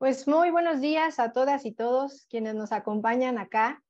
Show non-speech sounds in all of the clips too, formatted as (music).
Pues muy buenos días a todas y todos quienes nos acompañan acá.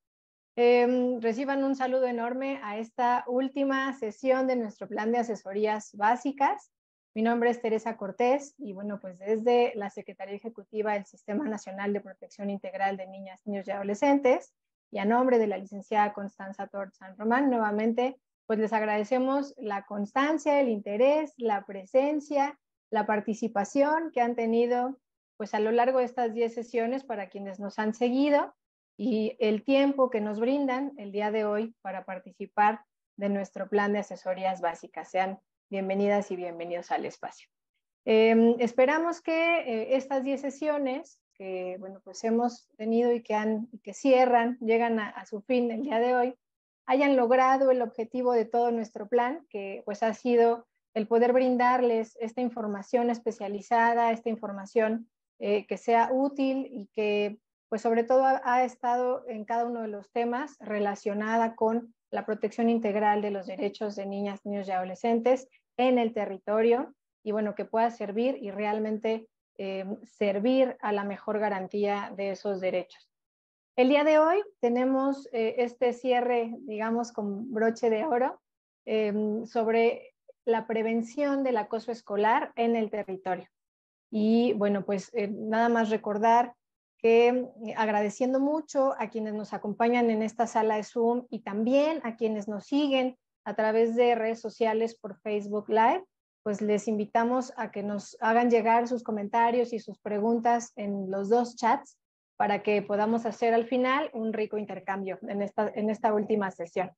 Em, reciban un saludo enorme a esta última sesión de nuestro plan de asesorías básicas. Mi nombre es Teresa Cortés y bueno, pues desde la Secretaría Ejecutiva del Sistema Nacional de Protección Integral de Niñas, Niños y Adolescentes y a nombre de la licenciada Constanza Tort San Román, nuevamente, pues les agradecemos la constancia, el interés, la presencia, la participación que han tenido pues a lo largo de estas 10 sesiones para quienes nos han seguido y el tiempo que nos brindan el día de hoy para participar de nuestro plan de asesorías básicas. Sean bienvenidas y bienvenidos al espacio. Em, esperamos que eh, estas 10 sesiones que bueno, pues hemos tenido y que, han, que cierran, llegan a, a, su fin el día de hoy, hayan logrado el objetivo de todo nuestro plan, que pues ha sido el poder brindarles esta información especializada, esta información eh, que sea útil y que, pues sobre todo, ha, estado en cada uno de los temas relacionada con la protección integral de los derechos de niñas, niños y adolescentes en el territorio y, bueno, que pueda servir y realmente eh, servir a la mejor garantía de esos derechos. El día de hoy tenemos eh, este cierre, digamos, con broche de oro sobre la prevención del acoso escolar en el territorio. Y bueno, pues eh, nada más recordar que eh, agradeciendo mucho a quienes nos acompañan en esta sala de Zoom y también a quienes nos siguen a través de redes sociales por Facebook Live, pues les invitamos a que nos hagan llegar sus comentarios y sus preguntas en los dos chats para que podamos hacer al final un rico intercambio en esta, en esta última sesión.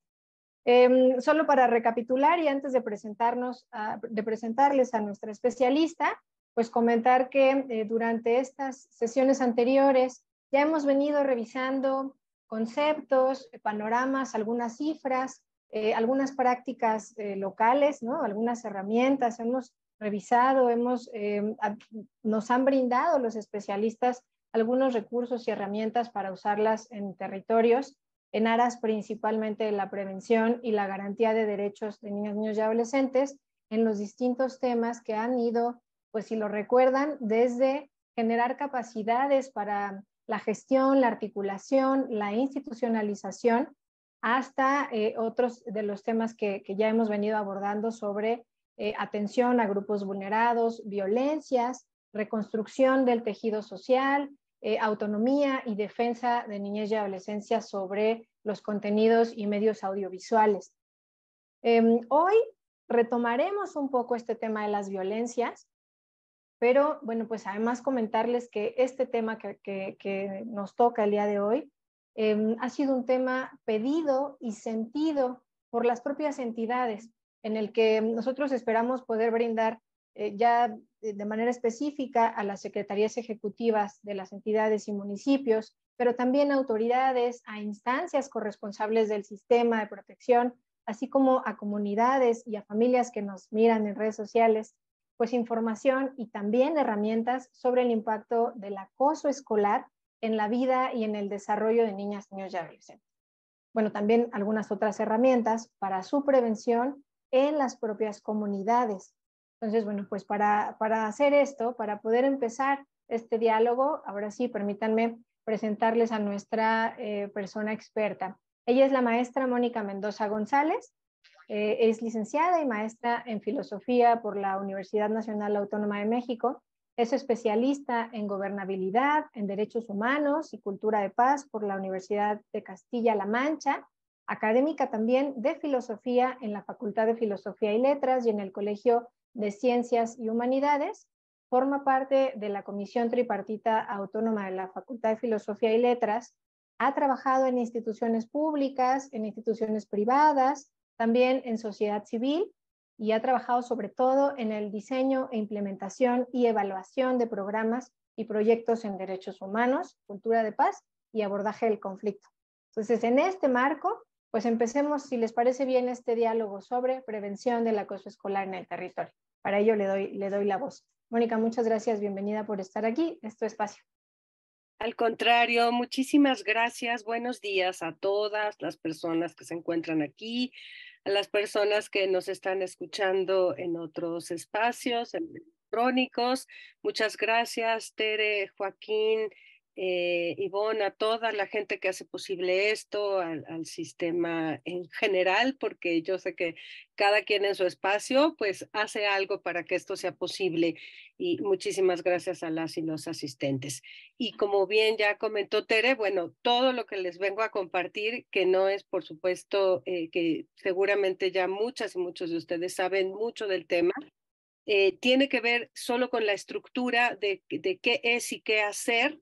Em, solo para recapitular y antes de, presentarnos de presentarles a nuestra especialista, pues comentar que eh, durante estas sesiones anteriores ya hemos venido revisando conceptos, panoramas, algunas cifras, eh, algunas prácticas eh, locales, ¿no? algunas herramientas, hemos revisado, hemos, nos han brindado los especialistas algunos recursos y herramientas para usarlas en territorios en aras principalmente de la prevención y la garantía de derechos de niños y adolescentes en los distintos temas que han ido pues si lo recuerdan, desde generar capacidades para la gestión, la articulación, la institucionalización, hasta eh, otros de los temas que, ya hemos venido abordando sobre eh, atención a grupos vulnerados, violencias, reconstrucción del tejido social, eh, autonomía y defensa de niñez y adolescencia sobre los contenidos y medios audiovisuales. Em, hoy retomaremos un poco este tema de las violencias pero bueno, pues además comentarles que este tema que, nos toca el día de hoy em, ha sido un tema pedido y sentido por las propias entidades, en el que nosotros esperamos poder brindar eh, ya de manera específica a las secretarías ejecutivas de las entidades y municipios, pero también a autoridades, a instancias corresponsables del sistema de protección, así como a comunidades y a familias que nos miran en redes sociales pues información y también herramientas sobre el impacto del acoso escolar en la vida y en el desarrollo de niñas, niños y adolescentes. Bueno, también algunas otras herramientas para su prevención en las propias comunidades. Entonces, bueno, pues para, para hacer esto, para poder empezar este diálogo, ahora sí, permítanme presentarles a nuestra eh, persona experta. Ella es la maestra Mónica Mendoza González, eh, es licenciada y maestra en filosofía por la Universidad Nacional Autónoma de México. Es especialista en gobernabilidad, en derechos humanos y cultura de paz por la Universidad de Castilla-La Mancha. Académica también de filosofía en la Facultad de Filosofía y Letras y en el Colegio de Ciencias y Humanidades. Forma parte de la Comisión Tripartita Autónoma de la Facultad de Filosofía y Letras. Ha trabajado en instituciones públicas, en instituciones privadas, también en sociedad civil y ha trabajado sobre todo en el diseño e implementación y evaluación de programas y proyectos en derechos humanos, cultura de paz y abordaje del conflicto. Entonces, en este marco, pues empecemos, si les parece bien, este diálogo sobre prevención del acoso escolar en el territorio. Para ello le doy, le doy la voz. Mónica, muchas gracias, bienvenida por estar aquí, es tu espacio. Al contrario, muchísimas gracias. Buenos días a todas las personas que se encuentran aquí, a las personas que nos están escuchando en otros espacios electrónicos. Muchas gracias, Tere, Joaquín, eh, Ivonne, a toda la gente que hace posible esto, al, sistema en general, porque yo sé que cada quien en su espacio, pues hace algo para que esto sea posible. Y muchísimas gracias a las y los asistentes. Y como bien ya comentó Tere, bueno, todo lo que les vengo a compartir, que no es, por supuesto, eh, que seguramente ya muchas y muchos de ustedes saben mucho del tema, eh, tiene que ver solo con la estructura de, de, qué es y qué hacer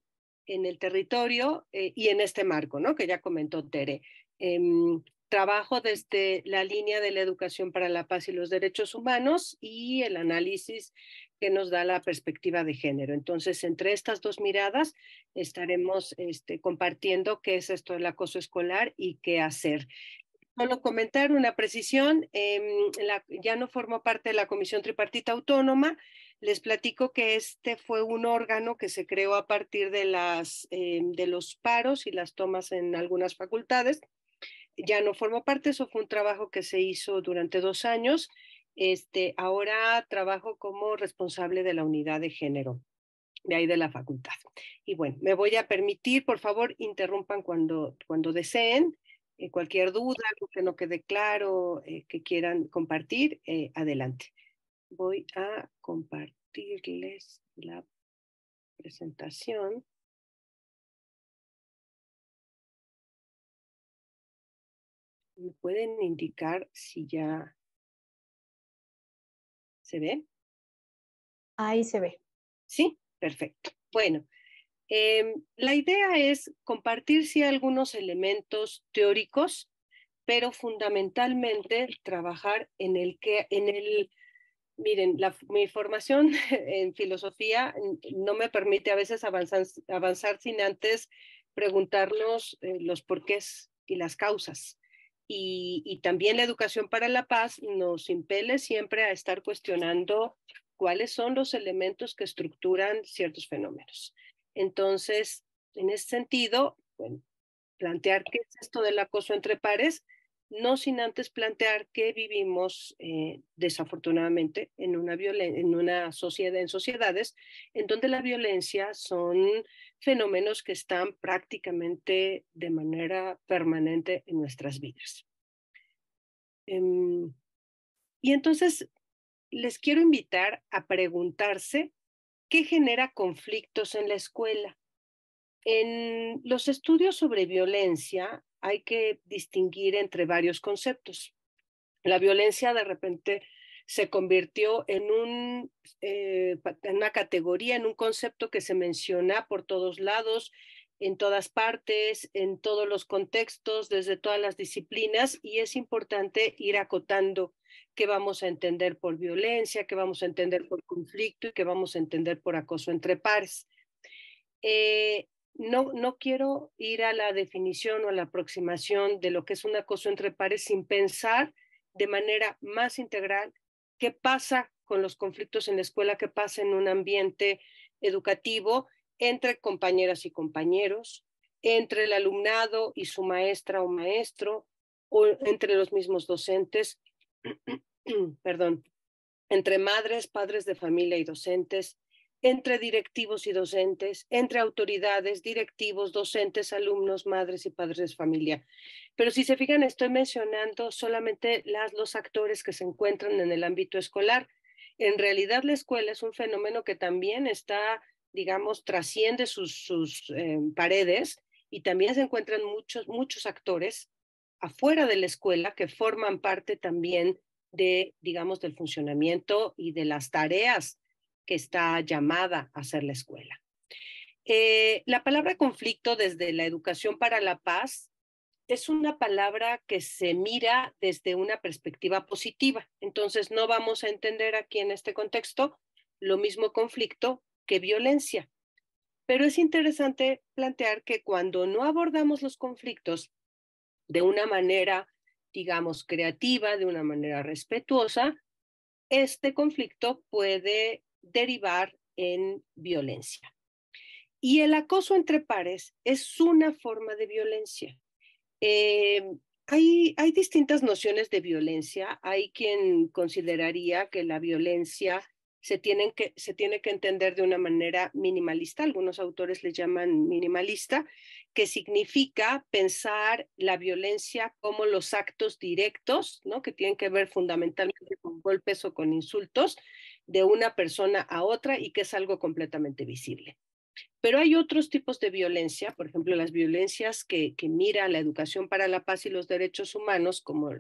en el territorio eh, y en este marco, ¿no? que ya comentó Tere. Em, trabajo desde la línea de la educación para la paz y los derechos humanos y el análisis que nos da la perspectiva de género. Entonces, entre estas dos miradas estaremos este, compartiendo qué es esto del acoso escolar y qué hacer. Solo comentar una precisión, em, ya no formó parte de la Comisión Tripartita Autónoma, les platico que este fue un órgano que se creó a partir de, las, eh, de los paros y las tomas en algunas facultades. Ya no formó parte, eso fue un trabajo que se hizo durante dos años. Este, ahora trabajo como responsable de la unidad de género de ahí de la facultad. Y bueno, me voy a permitir, por favor, interrumpan cuando, cuando deseen. Eh, cualquier duda, algo que no quede claro, eh, que quieran compartir, adelante voy a compartirles la presentación. ¿Me pueden indicar si ya se ve? Ahí se ve. Sí, perfecto. Bueno, eh, la idea es compartir sí, algunos elementos teóricos, pero fundamentalmente trabajar en el, que, en el Miren, mi formación (laughs) en filosofía no me permite a veces avanzar, sin antes preguntarnos eh, los porqués y las causas. Y, también la educación para la paz nos impele siempre a estar cuestionando cuáles son los elementos que estructuran ciertos fenómenos. Entonces, en ese sentido, plantear qué es esto del acoso entre pares no sin antes plantear que vivimos eh, desafortunadamente en una, en una sociedad, en sociedades en donde la violencia son fenómenos que están prácticamente de manera permanente en nuestras vidas. Em, y entonces les quiero invitar a preguntarse qué genera conflictos en la escuela. En los estudios sobre violencia hay que distinguir entre varios conceptos. La violencia de repente se convirtió eh, en, una categoría, en un concepto que se menciona por todos lados, en todas partes, en todos los contextos, desde todas las disciplinas, y es importante ir acotando qué vamos a entender por violencia, qué vamos a entender por conflicto y qué vamos a entender por acoso entre pares. Eh, no, no quiero ir a la definición o a la aproximación de lo que es un acoso entre pares sin pensar de manera más integral qué pasa con los conflictos en la escuela, qué pasa en un ambiente educativo entre compañeras y compañeros, entre el alumnado y su maestra o maestro, o entre los mismos docentes, (clears throat) perdón, entre madres, padres de familia y docentes, entre directivos y docentes, entre autoridades, directivos, docentes, alumnos, madres y padres de familia. Pero si se fijan, estoy mencionando solamente las, los actores que se encuentran en el ámbito escolar. En realidad, la escuela es un fenómeno que también está, digamos, trasciende sus, sus eh, paredes y también se encuentran muchos, muchos actores afuera de la escuela que forman parte también de, digamos, del funcionamiento y de las tareas que está llamada a ser la escuela. Eh, la palabra conflicto desde la educación para la paz es una palabra que se mira desde una perspectiva positiva. Entonces, no vamos a entender aquí en este contexto lo mismo conflicto que violencia. Pero es interesante plantear que cuando no abordamos los conflictos de una manera, digamos, creativa, de una manera respetuosa, este conflicto puede derivar en violencia. Y el acoso entre pares es una forma de violencia. Eh, hay, hay, distintas nociones de violencia. Hay quien consideraría que la violencia se, tienen que, se tiene que entender de una manera minimalista. Algunos autores le llaman minimalista, que significa pensar la violencia como los actos directos, ¿no? que tienen que ver fundamentalmente con golpes o con insultos, de una persona a otra y que es algo completamente visible. Pero hay otros tipos de violencia, por ejemplo, las violencias que, mira la educación para la paz y los derechos humanos, como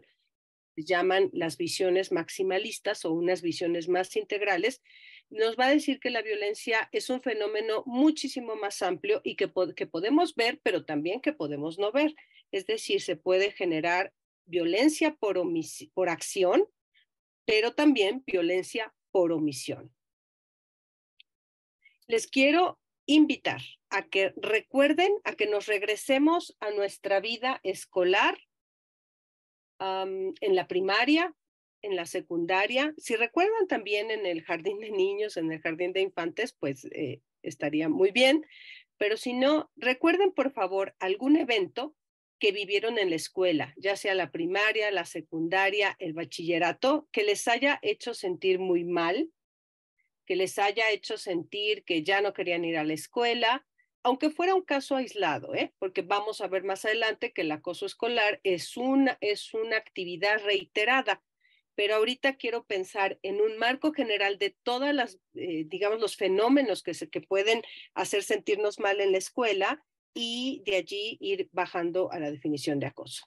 llaman las visiones maximalistas o unas visiones más integrales, nos va a decir que la violencia es un fenómeno muchísimo más amplio y que, podemos ver, pero también que podemos no ver. Es decir, se puede generar violencia por, por acción, pero también violencia por omisión. Les quiero invitar a que recuerden, a que nos regresemos a nuestra vida escolar en la primaria, en la secundaria. Si recuerdan también en el jardín de niños, en el jardín de infantes, pues eh, estaría muy bien. Pero si no, recuerden por favor algún evento que vivieron en la escuela, ya sea la primaria, la secundaria, el bachillerato, que les haya hecho sentir muy mal, que les haya hecho sentir que ya no querían ir a la escuela, aunque fuera un caso aislado, ¿eh? porque vamos a ver más adelante que el acoso escolar es una, es una actividad reiterada, pero ahorita quiero pensar en un marco general de todas las, eh, digamos, los fenómenos que, se, que pueden hacer sentirnos mal en la escuela y de allí ir bajando a la definición de acoso.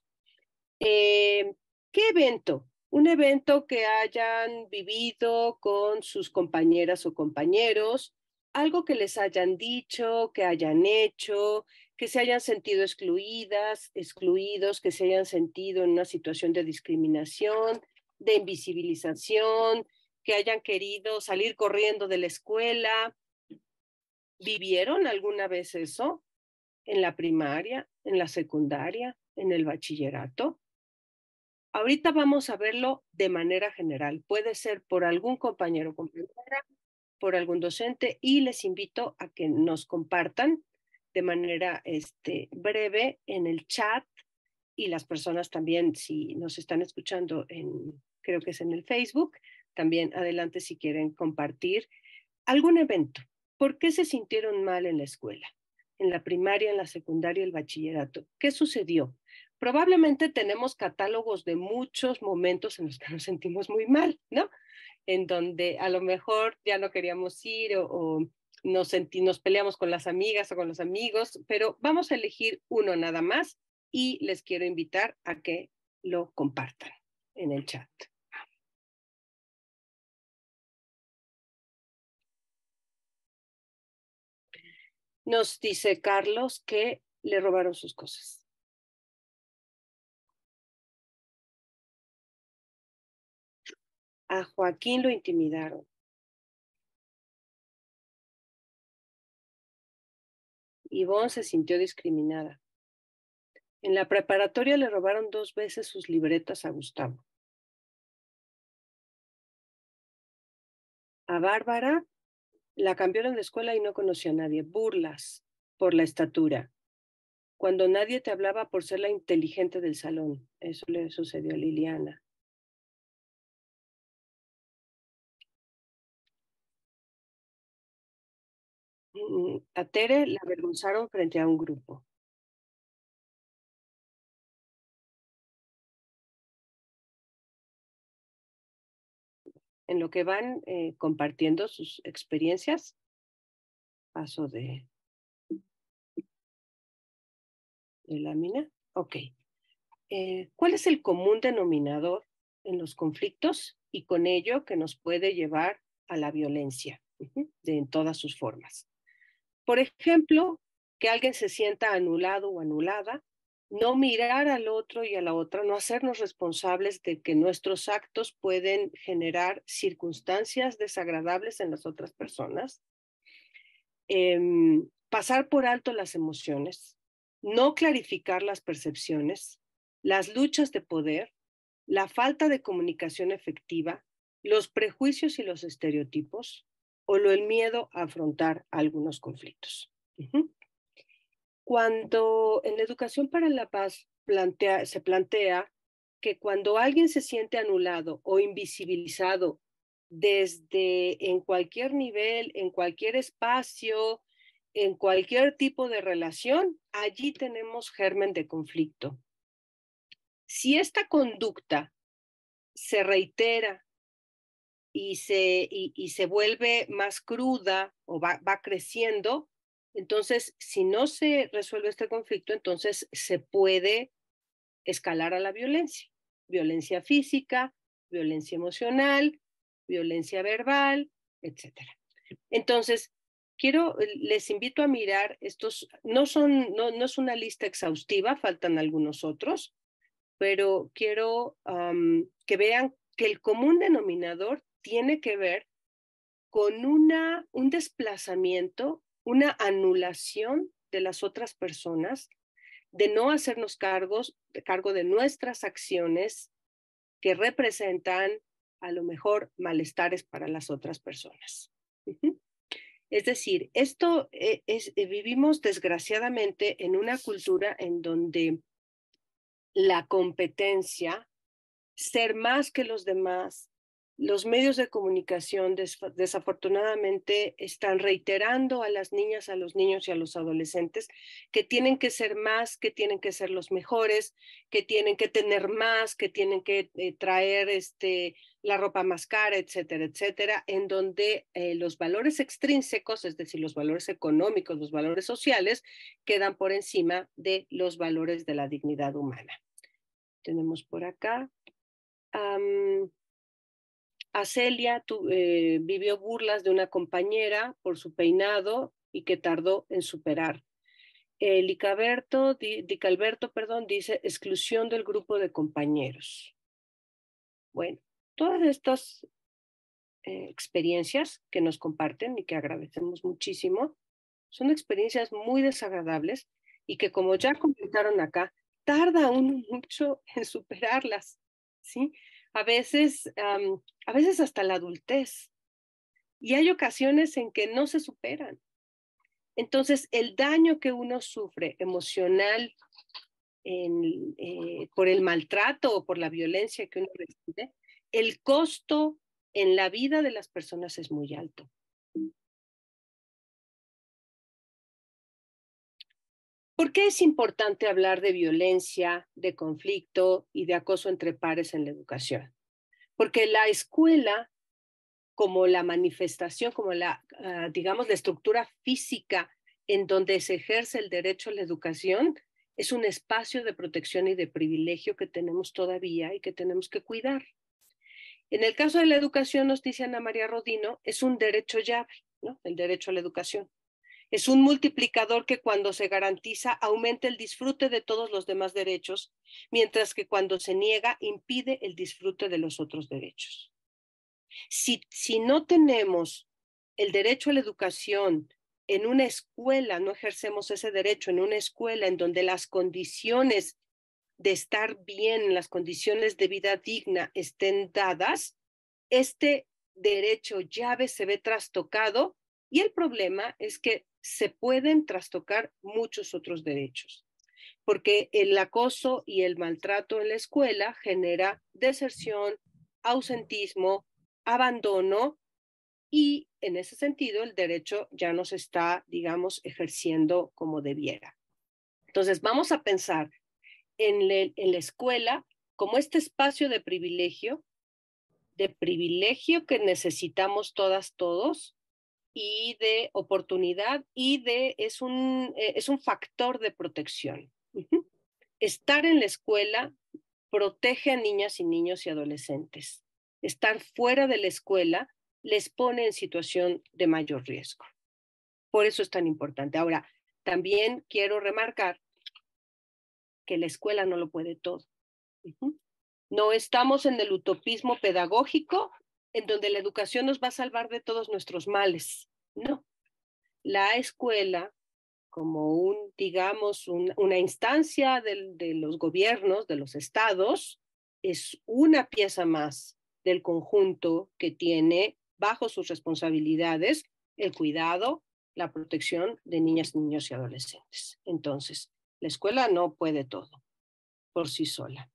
Eh, ¿Qué evento? Un evento que hayan vivido con sus compañeras o compañeros, algo que les hayan dicho, que hayan hecho, que se hayan sentido excluidas, excluidos, que se hayan sentido en una situación de discriminación, de invisibilización, que hayan querido salir corriendo de la escuela. ¿Vivieron alguna vez eso? en la primaria, en la secundaria, en el bachillerato. Ahorita vamos a verlo de manera general. Puede ser por algún compañero compañera, por algún docente y les invito a que nos compartan de manera este, breve en el chat y las personas también, si nos están escuchando en, creo que es en el Facebook, también adelante si quieren compartir algún evento. ¿Por qué se sintieron mal en la escuela? en la primaria, en la secundaria, el bachillerato. ¿Qué sucedió? Probablemente tenemos catálogos de muchos momentos en los que nos sentimos muy mal, ¿no? En donde a lo mejor ya no queríamos ir o, nos, nos peleamos con las amigas o con los amigos, pero vamos a elegir uno nada más y les quiero invitar a que lo compartan en el chat. nos dice Carlos que le robaron sus cosas. A Joaquín lo intimidaron. Ivonne se sintió discriminada. En la preparatoria le robaron dos veces sus libretas a Gustavo. A Bárbara la cambiaron de escuela y no conoció a nadie. Burlas por la estatura. Cuando nadie te hablaba por ser la inteligente del salón. Eso le sucedió a Liliana. Mm, a Tere la avergonzaron frente a un grupo. en lo que van eh, compartiendo sus experiencias. Paso de, lámina. Ok. Eh, ¿Cuál es el común denominador en los conflictos y con ello que nos puede llevar a la violencia en todas sus formas? Por ejemplo, que alguien se sienta anulado o anulada no mirar al otro y a la otra, no hacernos responsables de que nuestros actos pueden generar circunstancias desagradables en las otras personas, em, pasar por alto las emociones, no clarificar las percepciones, las luchas de poder, la falta de comunicación efectiva, los prejuicios y los estereotipos, o lo el miedo a afrontar algunos conflictos. Cuando en la educación para la paz se plantea que cuando alguien se siente anulado o invisibilizado desde en cualquier nivel, en cualquier espacio, en cualquier tipo de relación, allí tenemos germen de conflicto. Si esta conducta se reitera y se, vuelve más cruda o va creciendo, entonces, si no se resuelve este conflicto, entonces se puede escalar a la violencia. Violencia física, violencia emocional, violencia verbal, etc. Entonces, quiero, eh, les invito a mirar estos, no, son, no, es una lista exhaustiva, faltan algunos otros, pero quiero que vean que el común denominador tiene que ver con una, un desplazamiento una anulación de las otras personas, de no hacernos cargos, cargo de nuestras acciones que representan a lo mejor malestares para las otras personas. Es decir, esto eh, es, eh, vivimos desgraciadamente en una cultura en donde la competencia, ser más que los demás, los medios de comunicación desafortunadamente están reiterando a las niñas, a los niños y a los adolescentes que tienen que ser más, que tienen que ser los mejores, que tienen que tener más, que tienen que eh, traer este, la ropa más cara, etcétera, etcétera, en donde eh, los valores extrínsecos, es decir, los valores económicos, los valores sociales, quedan por encima de los valores de la dignidad humana. Tenemos por acá. Acelia eh, vivió burlas de una compañera por su peinado y que tardó en superar. Eh, Licaberto, perdón, dice exclusión del grupo de compañeros. Bueno, todas estas eh, experiencias que nos comparten y que agradecemos muchísimo son experiencias muy desagradables y que como ya comentaron acá, tarda uno mucho en superarlas, ¿sí? a veces, a veces hasta la adultez. Y hay ocasiones en que no se superan. Entonces, el daño que uno sufre emocional eh, por el maltrato o por la violencia que uno recibe, el costo en la vida de las personas es muy alto. ¿Por qué es importante hablar de violencia, de conflicto y de acoso entre pares en la educación? Porque la escuela, como la manifestación, como la, ah, digamos, la estructura física en donde se ejerce el derecho a la educación, es un espacio de protección y de privilegio que tenemos todavía y que tenemos que cuidar. En el caso de la educación, nos dice Ana María Rodino, es un derecho llave, ¿no? El derecho a la educación. Es un multiplicador que cuando se garantiza aumenta el disfrute de todos los demás derechos, mientras que cuando se niega impide el disfrute de los otros derechos. Si, si no tenemos el derecho a la educación en una escuela, no ejercemos ese derecho en una escuela en donde las condiciones de estar bien, las condiciones de vida digna estén dadas, este derecho llave se ve trastocado y el problema es que se pueden trastocar muchos otros derechos, porque el acoso y el maltrato en la escuela genera deserción, ausentismo, abandono y en ese sentido el derecho ya no se está, digamos, ejerciendo como debiera. Entonces, vamos a pensar en, en la escuela como este espacio de privilegio, de privilegio que necesitamos todas, todos, y de oportunidad y de es un, eh, es un factor de protección. Estar en la escuela protege a niñas y niños y adolescentes. Estar fuera de la escuela les pone en situación de mayor riesgo. Por eso es tan importante. Ahora, también quiero remarcar que la escuela no lo puede todo. No estamos en el utopismo pedagógico en donde la educación nos va a salvar de todos nuestros males. No. La escuela, como un, digamos, una instancia de los gobiernos, de los estados, es una pieza más del conjunto que tiene bajo sus responsabilidades el cuidado, la protección de niñas, niños y adolescentes. Entonces, la escuela no puede todo por sí sola.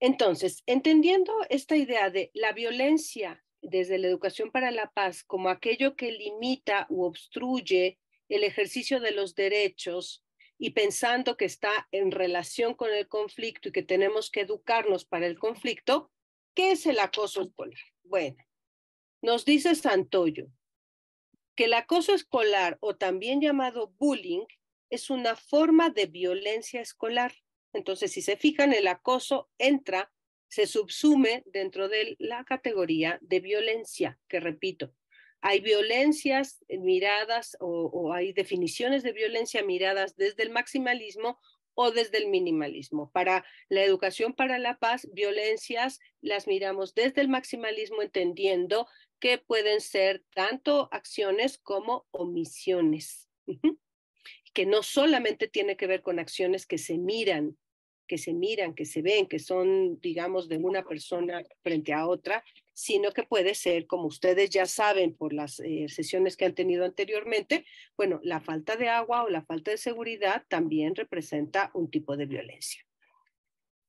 Entonces, entendiendo esta idea de la violencia desde la educación para la paz como aquello que limita u obstruye el ejercicio de los derechos y pensando que está en relación con el conflicto y que tenemos que educarnos para el conflicto, ¿qué es el acoso escolar? Bueno, nos dice Santoyo que el acoso escolar o también llamado bullying es una forma de violencia escolar entonces, si se fijan, el acoso entra, se subsume dentro de la categoría de violencia, que repito, hay violencias eh, miradas o, hay definiciones de violencia miradas desde el maximalismo o desde el minimalismo. Para la educación para la paz, violencias las miramos desde el maximalismo, entendiendo que pueden ser tanto acciones como omisiones, que no solamente tiene que ver con acciones que se miran, que se miran, que se ven, que son, digamos, de una persona frente a otra, sino que puede ser, como ustedes ya saben por las eh, sesiones que han tenido anteriormente, bueno, la falta de agua o la falta de seguridad también representa un tipo de violencia.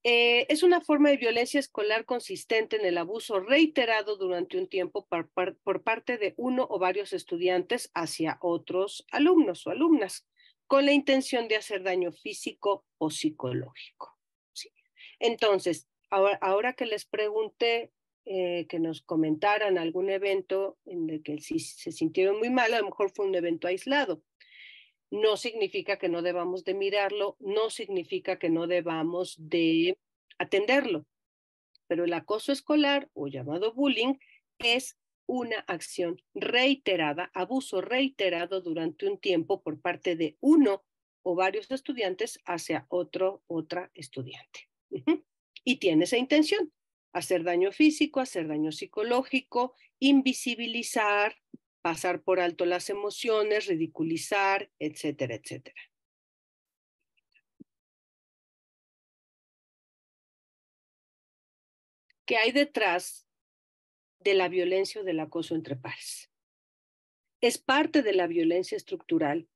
Eh, es una forma de violencia escolar consistente en el abuso reiterado durante un tiempo por parte de uno o varios estudiantes hacia otros alumnos o alumnas, con la intención de hacer daño físico o psicológico. Entonces, ahora, que les pregunté eh, que nos comentaran algún evento en el que si se sintieron muy mal, a lo mejor fue un evento aislado. No significa que no debamos de mirarlo, no significa que no debamos de atenderlo, pero el acoso escolar o llamado bullying es una acción reiterada, abuso reiterado durante un tiempo por parte de uno o varios estudiantes hacia otro, otra estudiante. Y tiene esa intención, hacer daño físico, hacer daño psicológico, invisibilizar, pasar por alto las emociones, ridiculizar, etcétera, etcétera. ¿Qué hay detrás de la violencia o del acoso entre pares? Es parte de la violencia estructural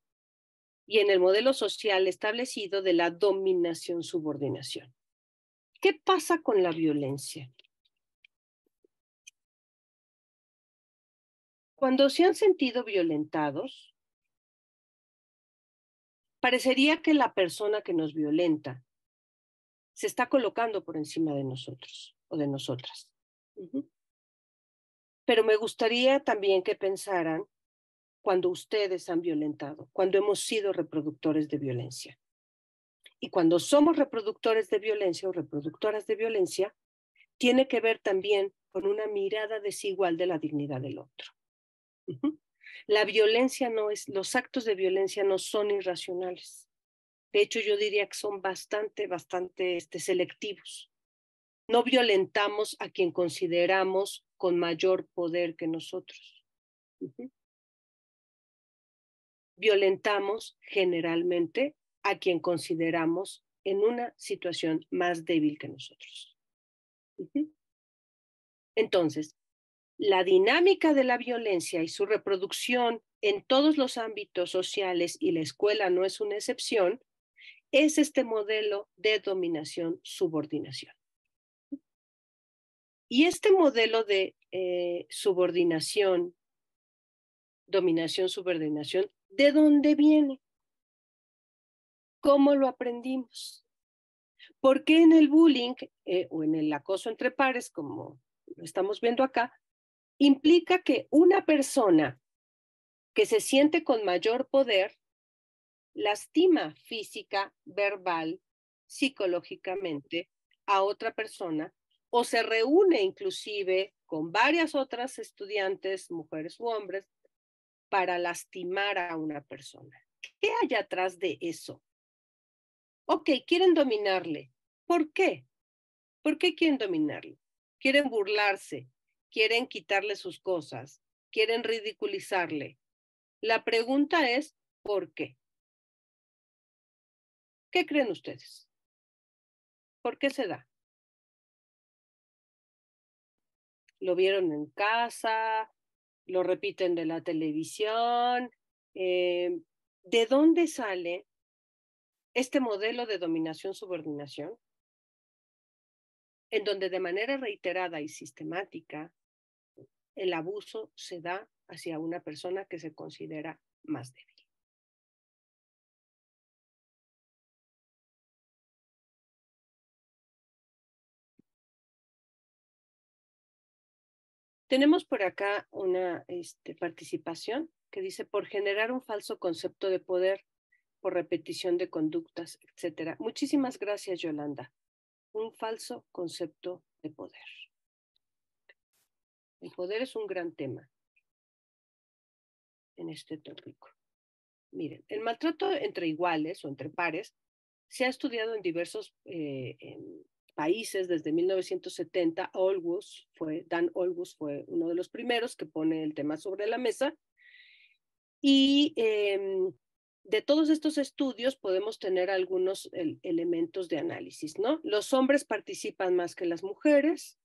y en el modelo social establecido de la dominación-subordinación. ¿Qué pasa con la violencia? Cuando se han sentido violentados, parecería que la persona que nos violenta se está colocando por encima de nosotros o de nosotras. Pero me gustaría también que pensaran cuando ustedes han violentado, cuando hemos sido reproductores de violencia. Y cuando somos reproductores de violencia o reproductoras de violencia, tiene que ver también con una mirada desigual de la dignidad del otro. La violencia no es, los actos de violencia no son irracionales. De hecho, yo diría que son bastante, bastante este, selectivos. No violentamos a quien consideramos con mayor poder que nosotros. Violentamos generalmente a quien consideramos en una situación más débil que nosotros. Entonces, la dinámica de la violencia y su reproducción en todos los ámbitos sociales y la escuela no es una excepción, es este modelo de dominación-subordinación. Y este modelo de eh, subordinación, dominación-subordinación, ¿de dónde viene? cómo lo aprendimos. Porque en el bullying eh, o en el acoso entre pares, como lo estamos viendo acá, implica que una persona que se siente con mayor poder lastima física, verbal, psicológicamente a otra persona o se reúne inclusive con varias otras estudiantes, mujeres u hombres, para lastimar a una persona. ¿Qué hay atrás de eso? Ok, quieren dominarle. ¿Por qué? ¿Por qué quieren dominarle? Quieren burlarse, quieren quitarle sus cosas, quieren ridiculizarle. La pregunta es, ¿por qué? ¿Qué creen ustedes? ¿Por qué se da? ¿Lo vieron en casa? ¿Lo repiten de la televisión? Eh, ¿De dónde sale este modelo de dominación-subordinación, en donde de manera reiterada y sistemática el abuso se da hacia una persona que se considera más débil. Tenemos por acá una este, participación que dice, por generar un falso concepto de poder, repetición de conductas, etcétera Muchísimas gracias, Yolanda. Un falso concepto de poder. El poder es un gran tema en este tópico. Miren, el maltrato entre iguales o entre pares se ha estudiado en diversos eh, países desde 1970. olgus fue, Dan olgus fue uno de los primeros que pone el tema sobre la mesa. Y em, de todos estos estudios podemos tener algunos elementos de análisis, ¿no? Los hombres participan más que las mujeres,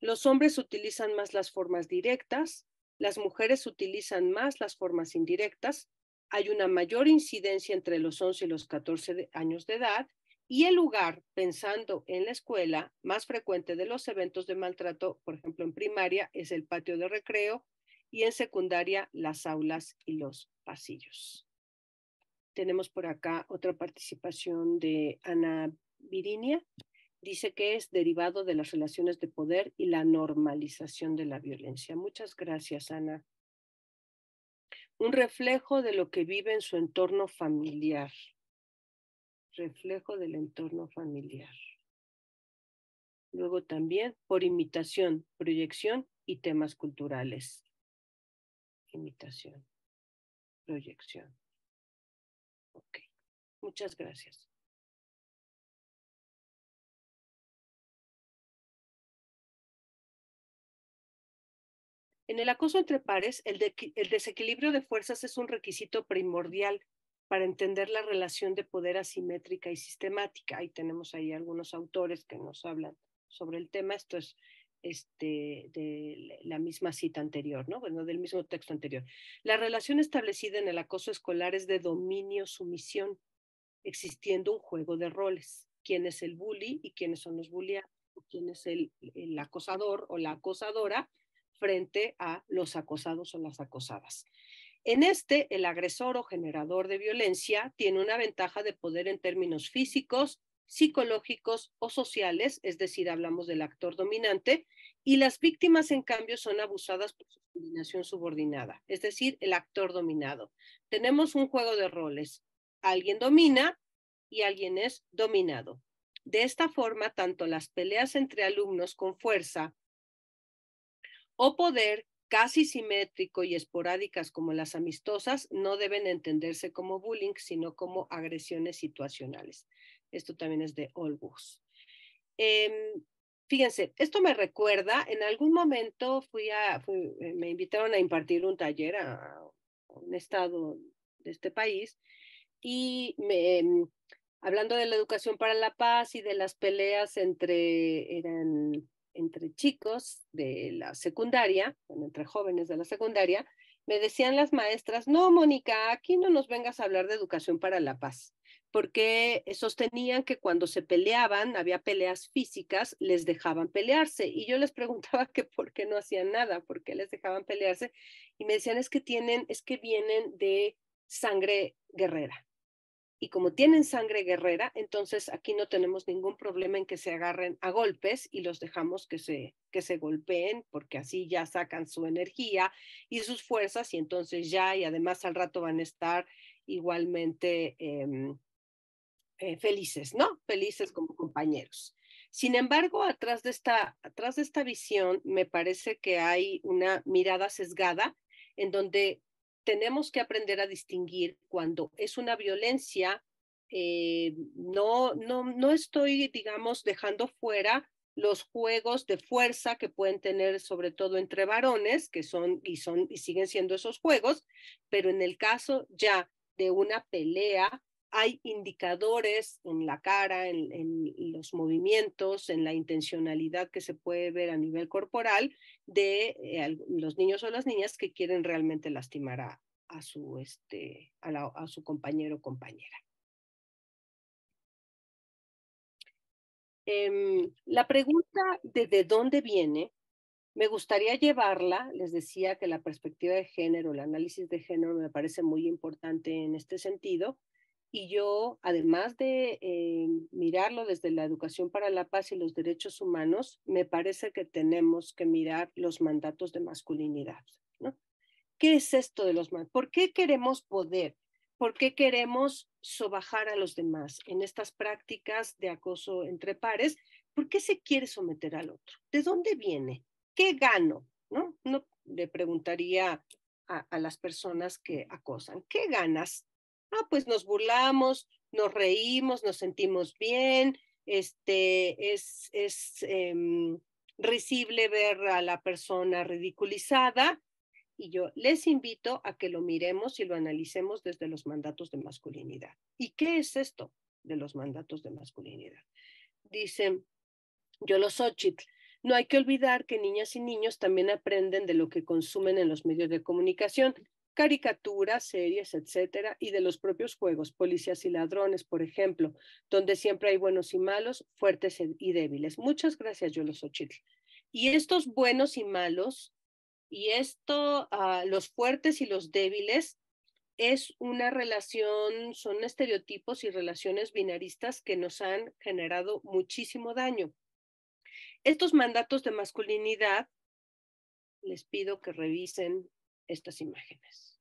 los hombres utilizan más las formas directas, las mujeres utilizan más las formas indirectas, hay una mayor incidencia entre los 11 y los 14 años de edad y el lugar, pensando en la escuela, más frecuente de los eventos de maltrato, por ejemplo, en primaria es el patio de recreo y en secundaria las aulas y los pasillos. Tenemos por acá otra participación de Ana Virinia. Dice que es derivado de las relaciones de poder y la normalización de la violencia. Muchas gracias, Ana. Un reflejo de lo que vive en su entorno familiar. Reflejo del entorno familiar. Luego también por imitación, proyección y temas culturales. Imitación, proyección. Ok, muchas gracias. En el acoso entre pares, el, desequilibrio de fuerzas es un requisito primordial para entender la relación de poder asimétrica y sistemática. Ahí tenemos ahí algunos autores que nos hablan sobre el tema. Esto es este, de la misma cita anterior, ¿no? Bueno, del mismo texto anterior. La relación establecida en el acoso escolar es de dominio-sumisión, existiendo un juego de roles. ¿Quién es el bully y quiénes son los o ¿Quién es el, el acosador o la acosadora frente a los acosados o las acosadas? En este, el agresor o generador de violencia tiene una ventaja de poder en términos físicos, psicológicos o sociales, es decir, hablamos del actor dominante, y las víctimas, en cambio, son abusadas por su dominación subordinada, es decir, el actor dominado. Tenemos un juego de roles. Alguien domina y alguien es dominado. De esta forma, tanto las peleas entre alumnos con fuerza o poder casi simétrico y esporádicas como las amistosas no deben entenderse como bullying, sino como agresiones situacionales. Esto también es de Olbus. Em, fíjense, esto me recuerda, en algún momento fui eh, me invitaron a impartir un taller a, un estado de este país y me, em, hablando de la educación para la paz y de las peleas entre, eran, entre chicos de la secundaria, entre jóvenes de la secundaria, me decían las maestras, no, Mónica, aquí no nos vengas a hablar de educación para la paz porque eh, sostenían que cuando se peleaban, había peleas físicas, les dejaban pelearse. Y yo les preguntaba (laughs) que por qué no hacían nada, por qué les dejaban pelearse. Y me decían, es que tienen, es que vienen de sangre guerrera. Y como tienen sangre guerrera, entonces aquí no tenemos ningún problema en que se agarren a golpes y los dejamos que se, que se golpeen, porque así ya sacan su energía y sus fuerzas y entonces ya, y además al rato van a estar igualmente... Em, eh, felices, ¿no? Felices como compañeros. Sin embargo, atrás de, esta, atrás de esta visión me parece que hay una mirada sesgada en donde tenemos que aprender a distinguir cuando es una violencia. Eh, no, no, no estoy, digamos, dejando fuera los juegos de fuerza que pueden tener sobre todo entre varones, que son y son y siguen siendo esos juegos, pero en el caso ya de una pelea hay indicadores en la cara, en, los movimientos, en la intencionalidad que se puede ver a nivel corporal de eh, los niños o las niñas que quieren realmente lastimar a, este, su, compañero o compañera. Em, la pregunta de dónde viene, me gustaría llevarla, les decía que la perspectiva de género, el análisis de género me parece muy importante en este sentido, y yo, además de eh, mirarlo desde la educación para la paz y los derechos humanos, me parece que tenemos que mirar los mandatos de masculinidad. ¿no? ¿Qué es esto de los mandatos? ¿Por qué queremos poder? ¿Por qué queremos sobajar a los demás en estas prácticas de acoso entre pares? ¿Por qué se quiere someter al otro? ¿De dónde viene? ¿Qué gano? ¿No? no le preguntaría a, a, las personas que acosan, ¿qué ganas Ah, pues nos burlamos, nos reímos, nos sentimos bien, este, es, em, risible ver a la persona ridiculizada. Y yo les invito a que lo miremos y lo analicemos desde los mandatos de masculinidad. ¿Y qué es esto de los mandatos de masculinidad? Dicen, yo los Chit, no hay que olvidar que niñas y niños también aprenden de lo que consumen en los medios de comunicación caricaturas, series, etcétera, y de los propios juegos, policías y ladrones, por ejemplo, donde siempre hay buenos y malos, fuertes e, y débiles. Muchas gracias, los Xochitl. Y estos buenos y malos, y esto, ah, los fuertes y los débiles, es una relación, son estereotipos y relaciones binaristas que nos han generado muchísimo daño. Estos mandatos de masculinidad, les pido que revisen estas imágenes.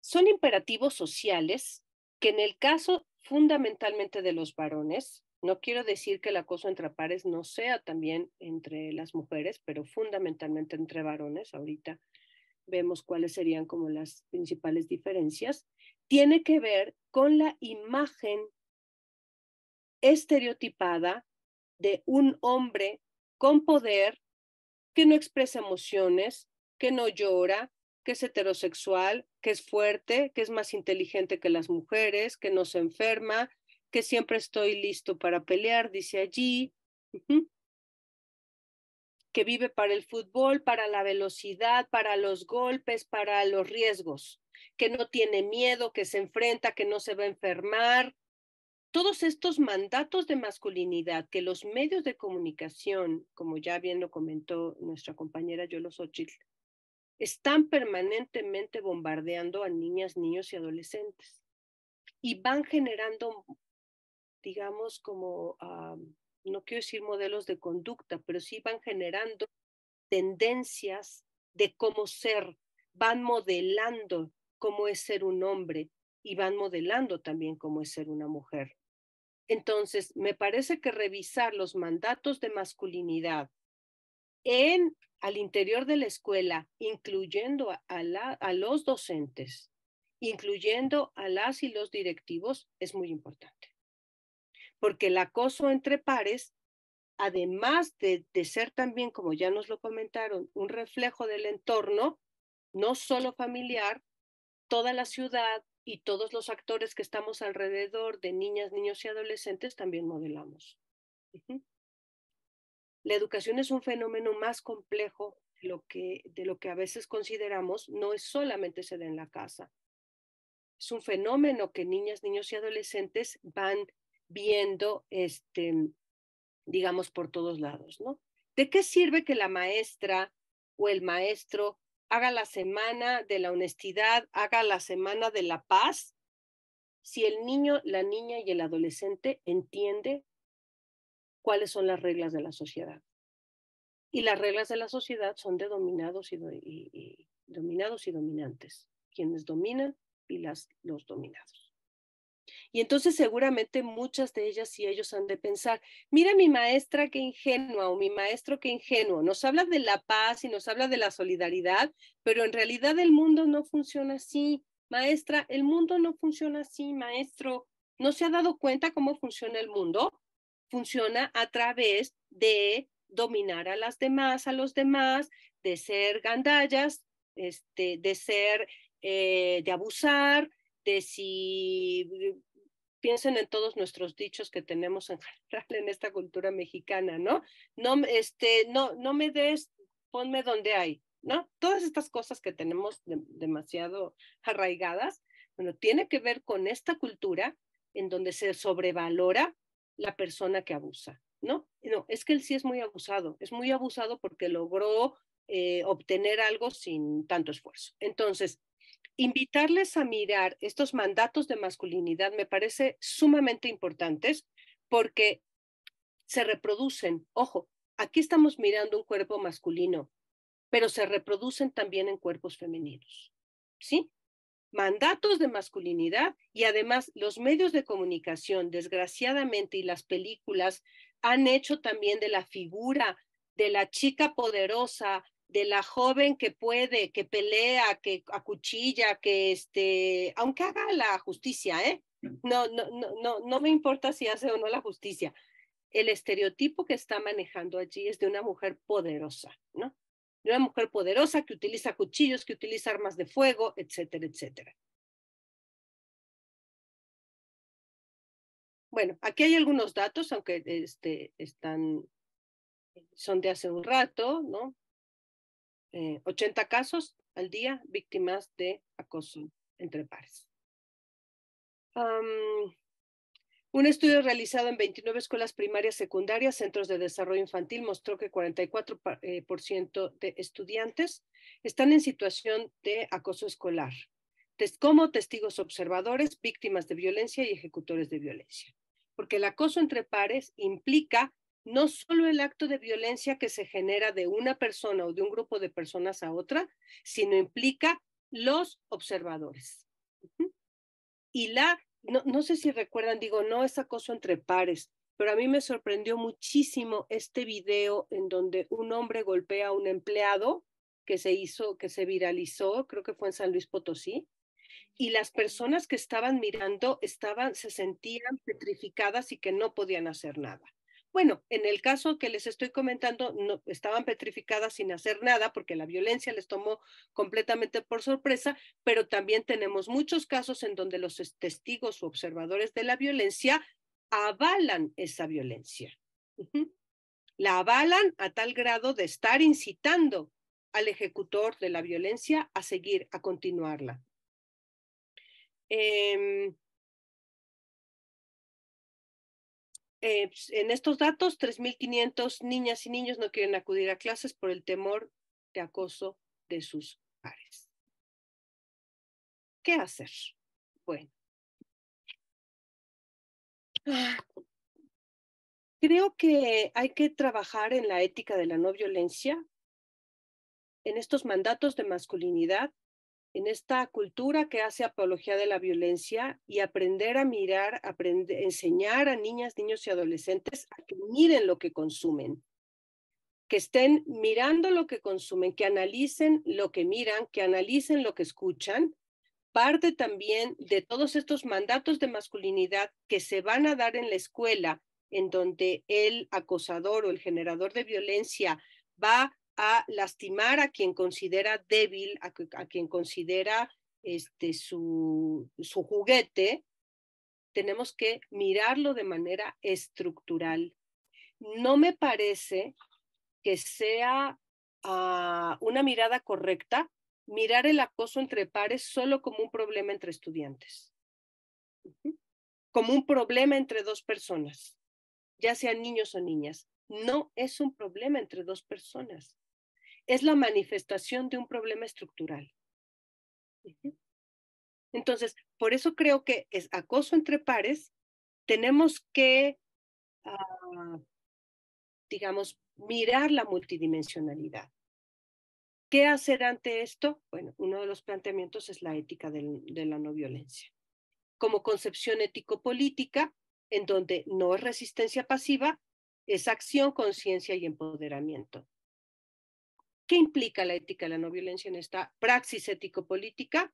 Son imperativos sociales que en el caso fundamentalmente de los varones, no quiero decir que el acoso entre pares no sea también entre las mujeres, pero fundamentalmente entre varones, ahorita vemos cuáles serían como las principales diferencias, tiene que ver con la imagen estereotipada de un hombre con poder que no expresa emociones, que no llora, que es heterosexual, que es fuerte, que es más inteligente que las mujeres, que no se enferma, que siempre estoy listo para pelear, dice allí, que vive para el fútbol, para la velocidad, para los golpes, para los riesgos, que no tiene miedo, que se enfrenta, que no se va a enfermar, todos estos mandatos de masculinidad que los medios de comunicación, como ya bien lo comentó nuestra compañera Yolo Xochitl, están permanentemente bombardeando a niñas, niños y adolescentes y van generando, digamos, como, ah, no quiero decir modelos de conducta, pero sí van generando tendencias de cómo ser, van modelando cómo es ser un hombre, y van modelando también cómo es ser una mujer. Entonces, me parece que revisar los mandatos de masculinidad en al interior de la escuela, incluyendo a, los docentes, incluyendo a las y los directivos, es muy importante. Porque el acoso entre pares, además de ser también, como ya nos lo comentaron, un reflejo del entorno, no solo familiar, toda la ciudad, y todos los actores que estamos alrededor de niñas, niños y adolescentes también modelamos. La educación es un fenómeno más complejo de lo, que, de lo que a veces consideramos, no es solamente se da en la casa. Es un fenómeno que niñas, niños y adolescentes van viendo, este, digamos, por todos lados, ¿no? ¿De qué sirve que la maestra o el maestro haga la semana de la honestidad, haga la semana de la paz, si el niño, la niña y el adolescente entiende cuáles son las reglas de la sociedad. Y las reglas de la sociedad son de dominados y, dominados y dominantes, quienes dominan y las, los dominados. Y entonces seguramente muchas de ellas y ellos han de pensar, mira mi maestra qué ingenua o mi maestro qué ingenuo, nos habla de la paz y nos habla de la solidaridad, pero en realidad el mundo no funciona así. Maestra, el mundo no funciona así, maestro. ¿No se ha dado cuenta cómo funciona el mundo? Funciona a través de dominar a las demás, a los demás, de ser gandallas, este, de ser, eh, de abusar, de si piensen en todos nuestros dichos que tenemos en general en esta cultura mexicana, ¿no? No, este, no, no me des, ponme donde hay, ¿no? Todas estas cosas que tenemos demasiado arraigadas, bueno, tiene que ver con esta cultura en donde se sobrevalora la persona que abusa, ¿no? No, es que él sí es muy abusado, es muy abusado porque logró eh, obtener algo sin tanto esfuerzo. Entonces, invitarles a mirar estos mandatos de masculinidad me parece sumamente importantes porque se reproducen. Ojo, aquí estamos mirando un cuerpo masculino, pero se reproducen también en cuerpos femeninos. ¿Sí? Mandatos de masculinidad y además los medios de comunicación, desgraciadamente, y las películas han hecho también de la figura de la chica poderosa, de la joven que puede, que pelea, que acuchilla, que este, aunque haga la justicia, ¿eh? No, no, no, no, no me importa si hace o no la justicia. El estereotipo que está manejando allí es de una mujer poderosa, ¿no? De una mujer poderosa que utiliza cuchillos, que utiliza armas de fuego, etcétera, etcétera. Bueno, aquí hay algunos datos, aunque este, están, son de hace un rato, ¿no? 80 eh, casos al día víctimas de acoso entre pares. un estudio realizado en 29 escuelas primarias, secundarias, centros de desarrollo infantil mostró que 44% eh, de estudiantes están en situación de acoso escolar, como testigos observadores, víctimas de violencia y ejecutores de violencia. Porque el acoso entre pares implica no solo el acto de violencia que se genera de una persona o de un grupo de personas a otra, sino implica los observadores. Y la, no, sé si recuerdan, digo, no es acoso entre pares, pero a mí me sorprendió muchísimo este video en donde un hombre golpea a un empleado que se hizo, que se viralizó, creo que fue en San Luis Potosí, y las personas que estaban mirando estaban, se sentían petrificadas y que no podían hacer nada. Bueno, en el caso que les estoy comentando, no, estaban petrificadas sin hacer nada porque la violencia les tomó completamente por sorpresa, pero también tenemos muchos casos en donde los testigos u observadores de la violencia avalan esa violencia. La avalan a tal grado de estar incitando al ejecutor de la violencia a seguir, a continuarla. Em, Eh, pues, en estos datos, 3.500 niñas y niños no quieren acudir a clases por el temor de acoso de sus pares. ¿Qué hacer? Bueno, ah. creo que hay que trabajar en la ética de la no violencia, en estos mandatos de masculinidad en esta cultura que hace apología de la violencia y aprender a mirar, aprender, enseñar a niñas, niños y adolescentes a que miren lo que consumen, que estén mirando lo que consumen, que analicen lo que miran, que analicen lo que escuchan, parte también de todos estos mandatos de masculinidad que se van a dar en la escuela, en donde el acosador o el generador de violencia va a, a lastimar a quien considera débil, a, quien considera este, su, juguete, tenemos que mirarlo de manera estructural. No me parece que sea ah, una mirada correcta mirar el acoso entre pares solo como un problema entre estudiantes, como un problema entre dos personas, ya sean niños o niñas. No es un problema entre dos personas es la manifestación de un problema estructural. Entonces, por eso creo que es acoso entre pares. Tenemos que, ah, digamos, mirar la multidimensionalidad. ¿Qué hacer ante esto? Bueno, uno de los planteamientos es la ética de la no violencia. Como concepción ético-política, en donde no es resistencia pasiva, es acción, conciencia y empoderamiento. ¿Qué implica la ética de la no violencia en esta praxis ético-política?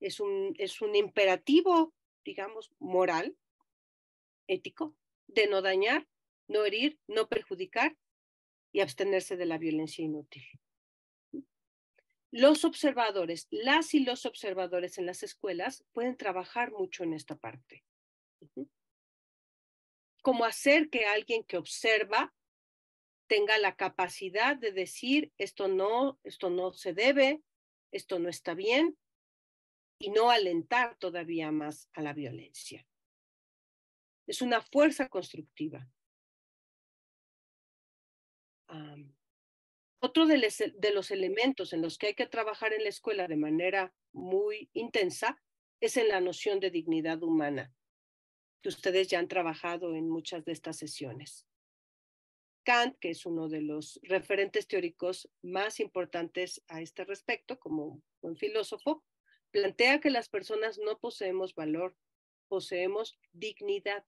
Es un, es un imperativo, digamos, moral, ético, de no dañar, no herir, no perjudicar y abstenerse de la violencia inútil. Los observadores, las y los observadores en las escuelas pueden trabajar mucho en esta parte. Cómo hacer que alguien que observa tenga la capacidad de decir esto no, esto no se debe, esto no está bien, y no alentar todavía más a la violencia. Es una fuerza constructiva. otro de los elementos en los que hay que trabajar en la escuela de manera muy intensa es en la noción de dignidad humana, que ustedes ya han trabajado en muchas de estas sesiones. Kant, que es uno de los referentes teóricos más importantes a este respecto, como un filósofo, plantea que las personas no poseemos valor, poseemos dignidad,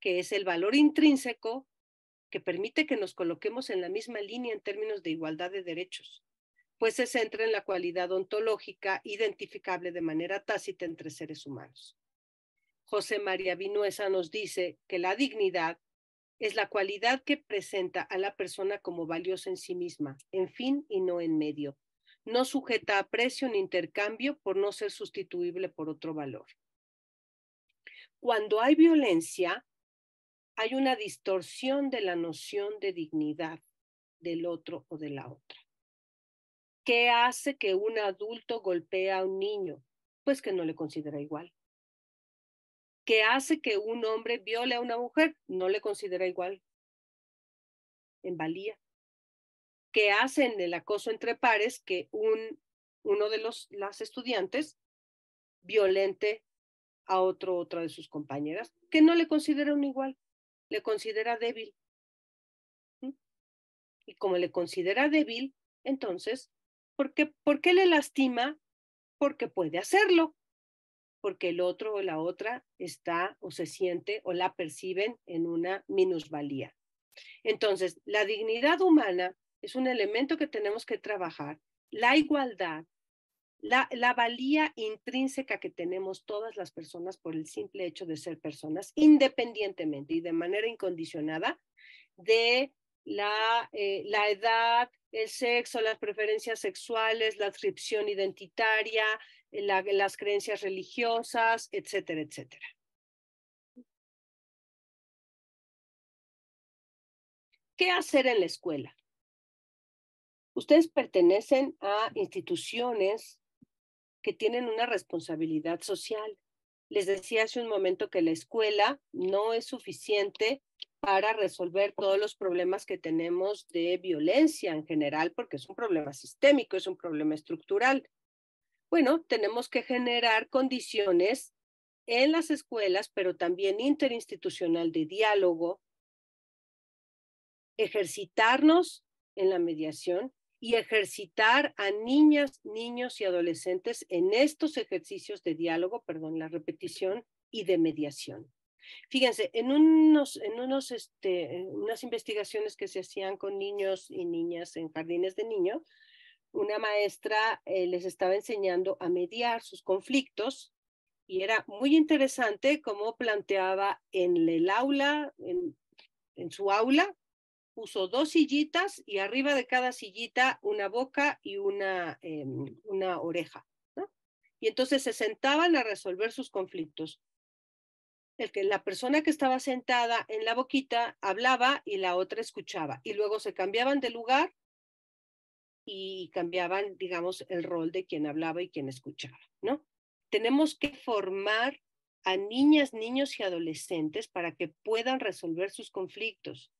que es el valor intrínseco que permite que nos coloquemos en la misma línea en términos de igualdad de derechos, pues se centra en la cualidad ontológica identificable de manera tácita entre seres humanos. José María Vinuesa nos dice que la dignidad es la cualidad que presenta a la persona como valiosa en sí misma, en fin y no en medio. No sujeta a precio ni intercambio por no ser sustituible por otro valor. Cuando hay violencia, hay una distorsión de la noción de dignidad del otro o de la otra. ¿Qué hace que un adulto golpee a un niño? Pues que no le considera igual que hace que un hombre viole a una mujer, no le considera igual en valía. Que en el acoso entre pares que un, uno de los, las estudiantes violente a otro, otra de sus compañeras, que no le considera un igual, le considera débil. ¿Mm? Y como le considera débil, entonces, ¿por qué, ¿por qué le lastima? Porque puede hacerlo porque el otro o la otra está o se siente o la perciben en una minusvalía. Entonces, la dignidad humana es un elemento que tenemos que trabajar, la igualdad, la, valía intrínseca que tenemos todas las personas por el simple hecho de ser personas, independientemente y de manera incondicionada de la, eh, la edad, el sexo, las preferencias sexuales, la adscripción identitaria, las creencias religiosas, etcétera, etcétera. ¿Qué hacer en la escuela? Ustedes pertenecen a instituciones que tienen una responsabilidad social. Les decía hace un momento que la escuela no es suficiente para resolver todos los problemas que tenemos de violencia en general, porque es un problema sistémico, es un problema estructural. Bueno, tenemos que generar condiciones en las escuelas, pero también interinstitucional de diálogo, ejercitarnos en la mediación y ejercitar a niñas, niños y adolescentes en estos ejercicios de diálogo, perdón, la repetición y de mediación. Fíjense, en, unos, en unos, este, unas investigaciones que se hacían con niños y niñas en jardines de niños, una maestra eh, les estaba enseñando a mediar sus conflictos y era muy interesante cómo planteaba en el aula, en, su aula, puso dos sillitas y arriba de cada sillita una boca y una, em, una oreja. Y entonces se sentaban a resolver sus conflictos. El que, la persona que estaba sentada en la boquita hablaba y la otra escuchaba. Y luego se cambiaban de lugar y cambiaban, digamos, el rol de quien hablaba y quien escuchaba, ¿no? Tenemos que formar a niñas, niños y adolescentes para que puedan resolver sus conflictos.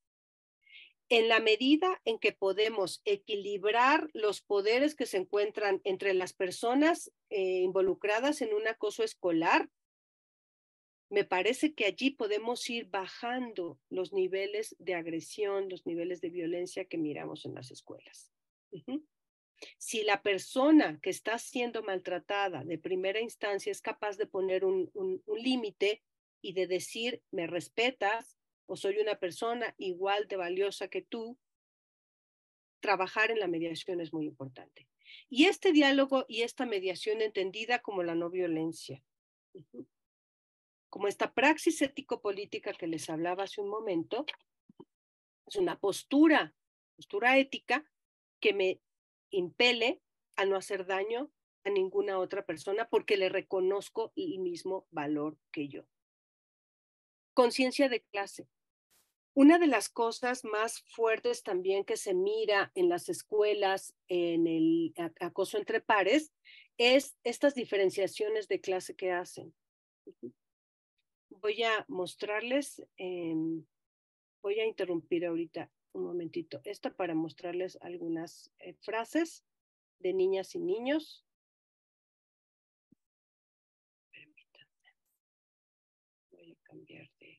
En la medida en que podemos equilibrar los poderes que se encuentran entre las personas eh, involucradas en un acoso escolar, me parece que allí podemos ir bajando los niveles de agresión, los niveles de violencia que miramos en las escuelas. Si la persona que está siendo maltratada de primera instancia es capaz de poner un, un límite y de decir, me respetas o soy una persona igual de valiosa que tú, trabajar en la mediación es muy importante. Y este diálogo y esta mediación entendida como la no violencia, como esta praxis ético-política que les hablaba hace un momento, es una postura, postura ética que me impele a no hacer daño a ninguna otra persona porque le reconozco el mismo valor que yo. Conciencia de clase. Una de las cosas más fuertes también que se mira en las escuelas, en el acoso entre pares, es estas diferenciaciones de clase que hacen. Voy a mostrarles, em, voy a interrumpir ahorita un momentito esto para mostrarles algunas eh, frases de niñas y niños. Permítanme. Voy a cambiar de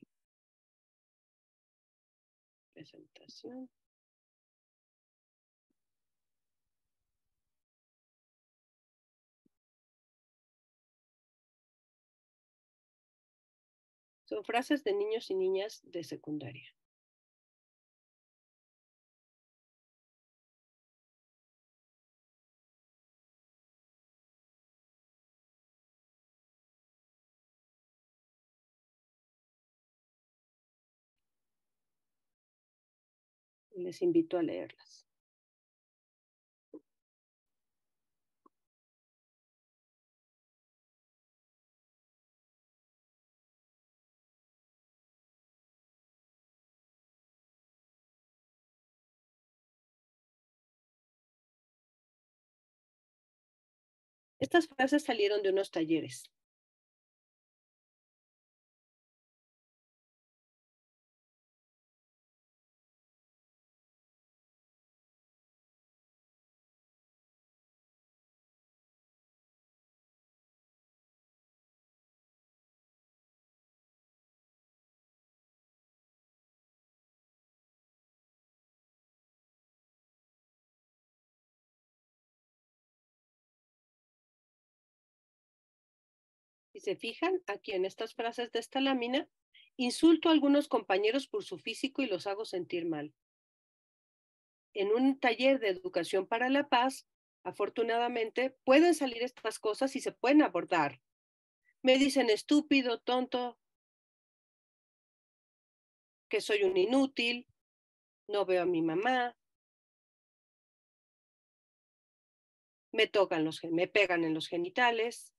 presentación. Son frases de niños y niñas de secundaria. Les invito a leerlas. Estas frases salieron de unos talleres Si se fijan aquí en estas frases de esta lámina, insulto a algunos compañeros por su físico y los hago sentir mal. En un taller de educación para la paz, afortunadamente, pueden salir estas cosas y se pueden abordar. Me dicen estúpido, tonto, que soy un inútil, no veo a mi mamá, me tocan los me pegan en los genitales,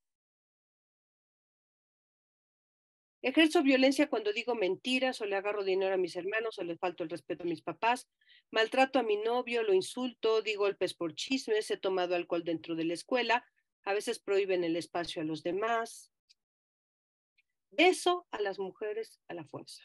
Ejerzo violencia cuando digo mentiras o le agarro dinero a mis hermanos o le falto el respeto a mis papás, maltrato a mi novio, lo insulto, di golpes por chismes, he tomado alcohol dentro de la escuela, a veces prohíben el espacio a los demás. Beso a las mujeres a la fuerza.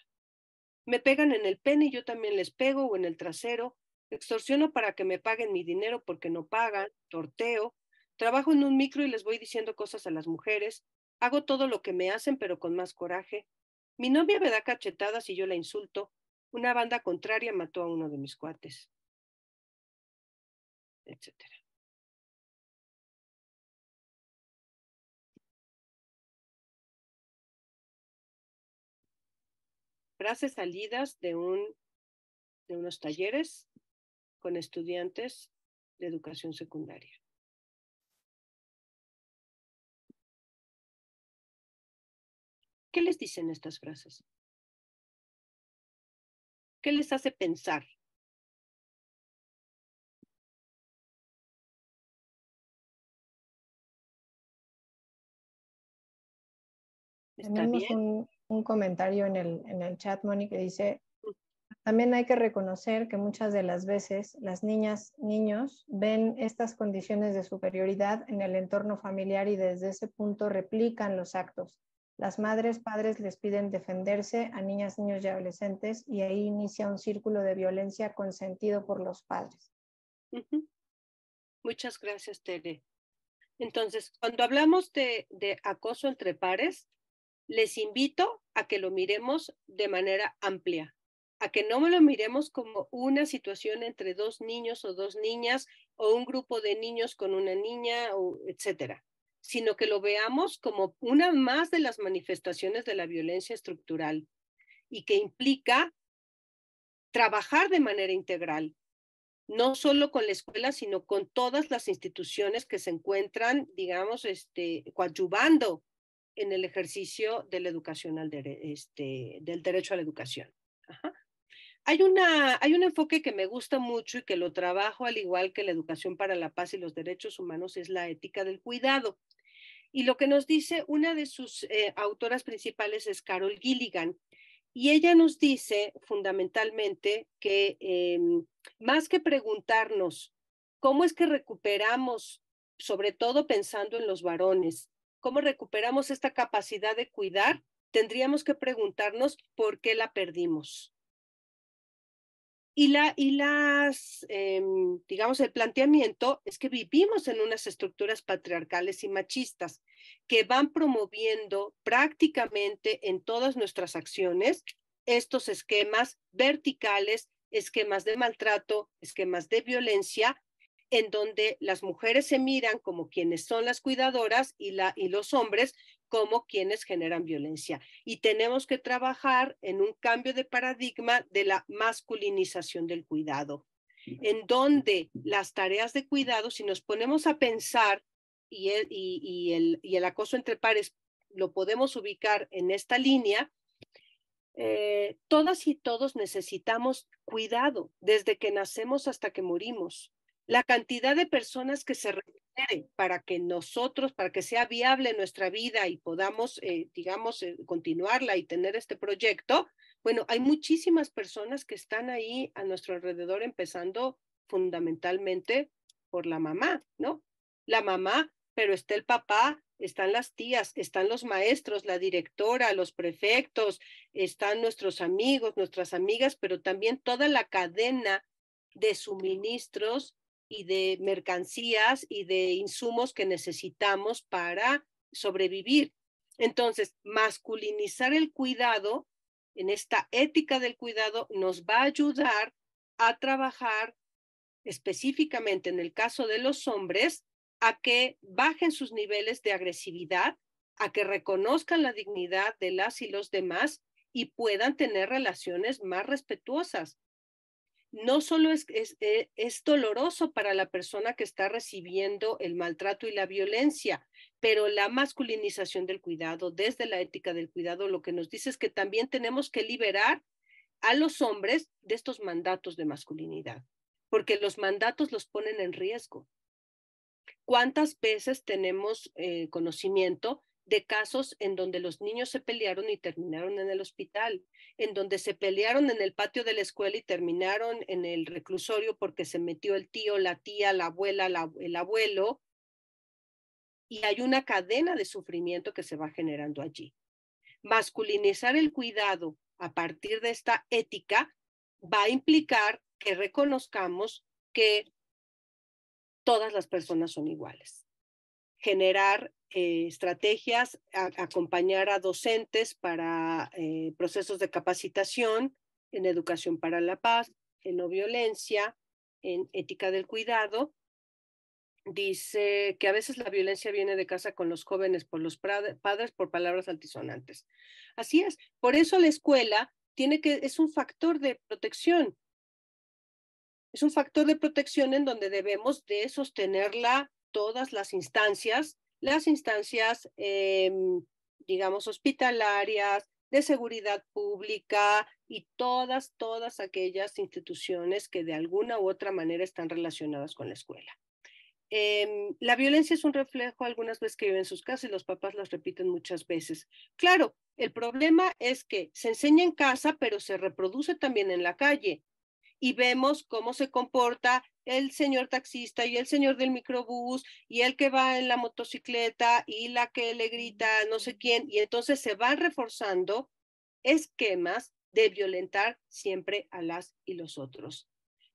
Me pegan en el pene y yo también les pego o en el trasero, extorsiono para que me paguen mi dinero porque no pagan, torteo, trabajo en un micro y les voy diciendo cosas a las mujeres, Hago todo lo que me hacen, pero con más coraje. Mi novia me da cachetadas y yo la insulto. Una banda contraria mató a uno de mis cuates. Etcétera. Frases salidas de, de unos talleres con estudiantes de educación secundaria. ¿Qué les dicen estas frases? ¿Qué les hace pensar? Tenemos Un, comentario en el, en el chat, Moni, que dice, mm. también hay que reconocer que muchas de las veces las niñas, niños ven estas condiciones de superioridad en el entorno familiar y desde ese punto replican los actos, las madres, padres les piden defenderse a niñas, niños y adolescentes y ahí inicia un círculo de violencia consentido por los padres. Muchas gracias, Tere. Entonces, cuando hablamos de, de acoso entre pares, les invito a que lo miremos de manera amplia, a que no lo miremos como una situación entre dos niños o dos niñas o un grupo de niños con una niña, o etcétera sino que lo veamos como una más de las manifestaciones de la violencia estructural y que implica trabajar de manera integral, no solo con la escuela, sino con todas las instituciones que se encuentran, digamos, este, coadyuvando en el ejercicio de la este, del derecho a la educación. Hay, una, hay un enfoque que me gusta mucho y que lo trabajo al igual que la educación para la paz y los derechos humanos, es la ética del cuidado. Y lo que nos dice una de sus eh, autoras principales es Carol Gilligan. Y ella nos dice fundamentalmente que em, más que preguntarnos cómo es que recuperamos, sobre todo pensando en los varones, cómo recuperamos esta capacidad de cuidar, tendríamos que preguntarnos por qué la perdimos. Y, la, y las, em, digamos, el planteamiento es que vivimos en unas estructuras patriarcales y machistas que van promoviendo prácticamente en todas nuestras acciones estos esquemas verticales, esquemas de maltrato, esquemas de violencia en donde las mujeres se miran como quienes son las cuidadoras y, los hombres como quienes generan violencia. Y tenemos que trabajar en un cambio de paradigma de la masculinización del cuidado, en donde las tareas de cuidado, si nos ponemos a pensar, y e, el, acoso entre pares lo podemos ubicar en esta línea, eh, todas y todos necesitamos cuidado desde que nacemos hasta que morimos la cantidad de personas que se requieren para que nosotros, para que sea viable nuestra vida y podamos, eh, digamos, eh, continuarla y tener este proyecto, bueno, hay muchísimas personas que están ahí a nuestro alrededor, empezando fundamentalmente por la mamá, ¿no? La mamá, pero está el papá, están las tías, están los maestros, la directora, los prefectos, están nuestros amigos, nuestras amigas, pero también toda la cadena de suministros y de mercancías y de insumos que necesitamos para sobrevivir. Entonces, masculinizar el cuidado, en esta ética del cuidado, nos va a ayudar a trabajar específicamente en el caso de los hombres, a que bajen sus niveles de agresividad, a que reconozcan la dignidad de las y los demás y puedan tener relaciones más respetuosas, no solo eh, es, doloroso para la persona que está recibiendo el maltrato y la violencia, pero la masculinización del cuidado, desde la ética del cuidado, lo que nos dice es que también tenemos que liberar a los hombres de estos mandatos de masculinidad, porque los mandatos los ponen en riesgo. ¿Cuántas veces tenemos eh, conocimiento de casos en donde los niños se pelearon y terminaron en el hospital, en donde se pelearon en el patio de la escuela y terminaron en el reclusorio porque se metió el tío, la tía, la abuela, el abuelo. Y hay una cadena de sufrimiento que se va generando allí. Masculinizar el cuidado a partir de esta ética va a implicar que reconozcamos que todas las personas son iguales generar eh, estrategias, acompañar a docentes para eh, procesos de capacitación en educación para la paz, en no violencia, en ética del cuidado. Dice que a veces la violencia viene de casa con los jóvenes, por los padres, por palabras altisonantes. Así es, por eso la escuela tiene que, es un factor de protección. Es un factor de protección en donde debemos de sostenerla todas las instancias, las instancias, em, digamos, hospitalarias, de seguridad pública y todas, todas aquellas instituciones que de alguna u otra manera están relacionadas con la escuela. Em, la violencia es un reflejo algunas veces que viven en sus casas y los papás las repiten muchas veces. Claro, el problema es que se enseña en casa, pero se reproduce también en la calle. Y vemos cómo se comporta el señor taxista y el señor del microbús y el que va en la motocicleta y la que le grita no sé quién, y entonces se van reforzando esquemas de violentar siempre a las y los otros.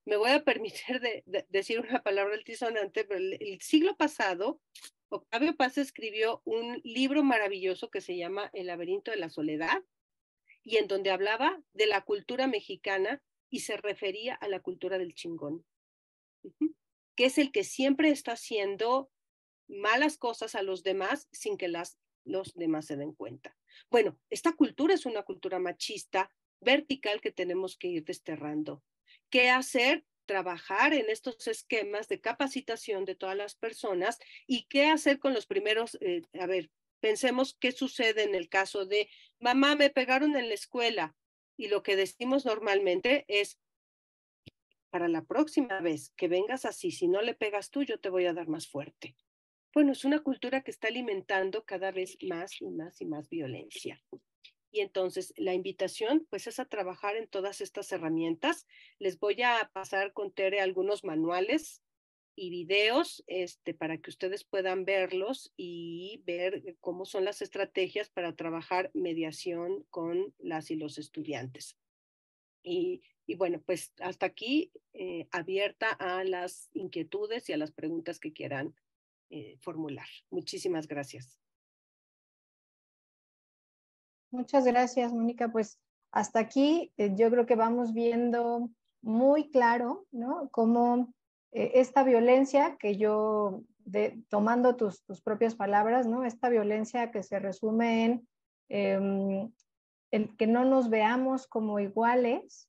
Me voy a permitir decir una palabra altisonante, pero el siglo pasado, Octavio Paz escribió un libro maravilloso que se llama El laberinto de la soledad, y en donde hablaba de la cultura mexicana y se refería a la cultura del chingón que es el que siempre está haciendo malas cosas a los demás sin que las, los demás se den cuenta. Bueno, esta cultura es una cultura machista vertical que tenemos que ir desterrando. ¿Qué hacer? Trabajar en estos esquemas de capacitación de todas las personas y qué hacer con los primeros, eh, a ver, pensemos qué sucede en el caso de, mamá, me pegaron en la escuela. Y lo que decimos normalmente es, para la próxima vez que vengas así, si no le pegas tú, yo te voy a dar más fuerte. Bueno, es una cultura que está alimentando cada vez más y más y más violencia. Y entonces la invitación pues es a trabajar en todas estas herramientas. Les voy a pasar con Tere algunos manuales y videos este, para que ustedes puedan verlos y ver cómo son las estrategias para trabajar mediación con las y los estudiantes. Y y bueno, pues hasta aquí eh, abierta a las inquietudes y a las preguntas que quieran eh, formular. Muchísimas gracias. Muchas gracias, Mónica. Pues hasta aquí eh, yo creo que vamos viendo muy claro, ¿no? Cómo esta violencia que yo, tomando tus, propias palabras, ¿no? Esta violencia que se resume en el em, que no nos veamos como iguales,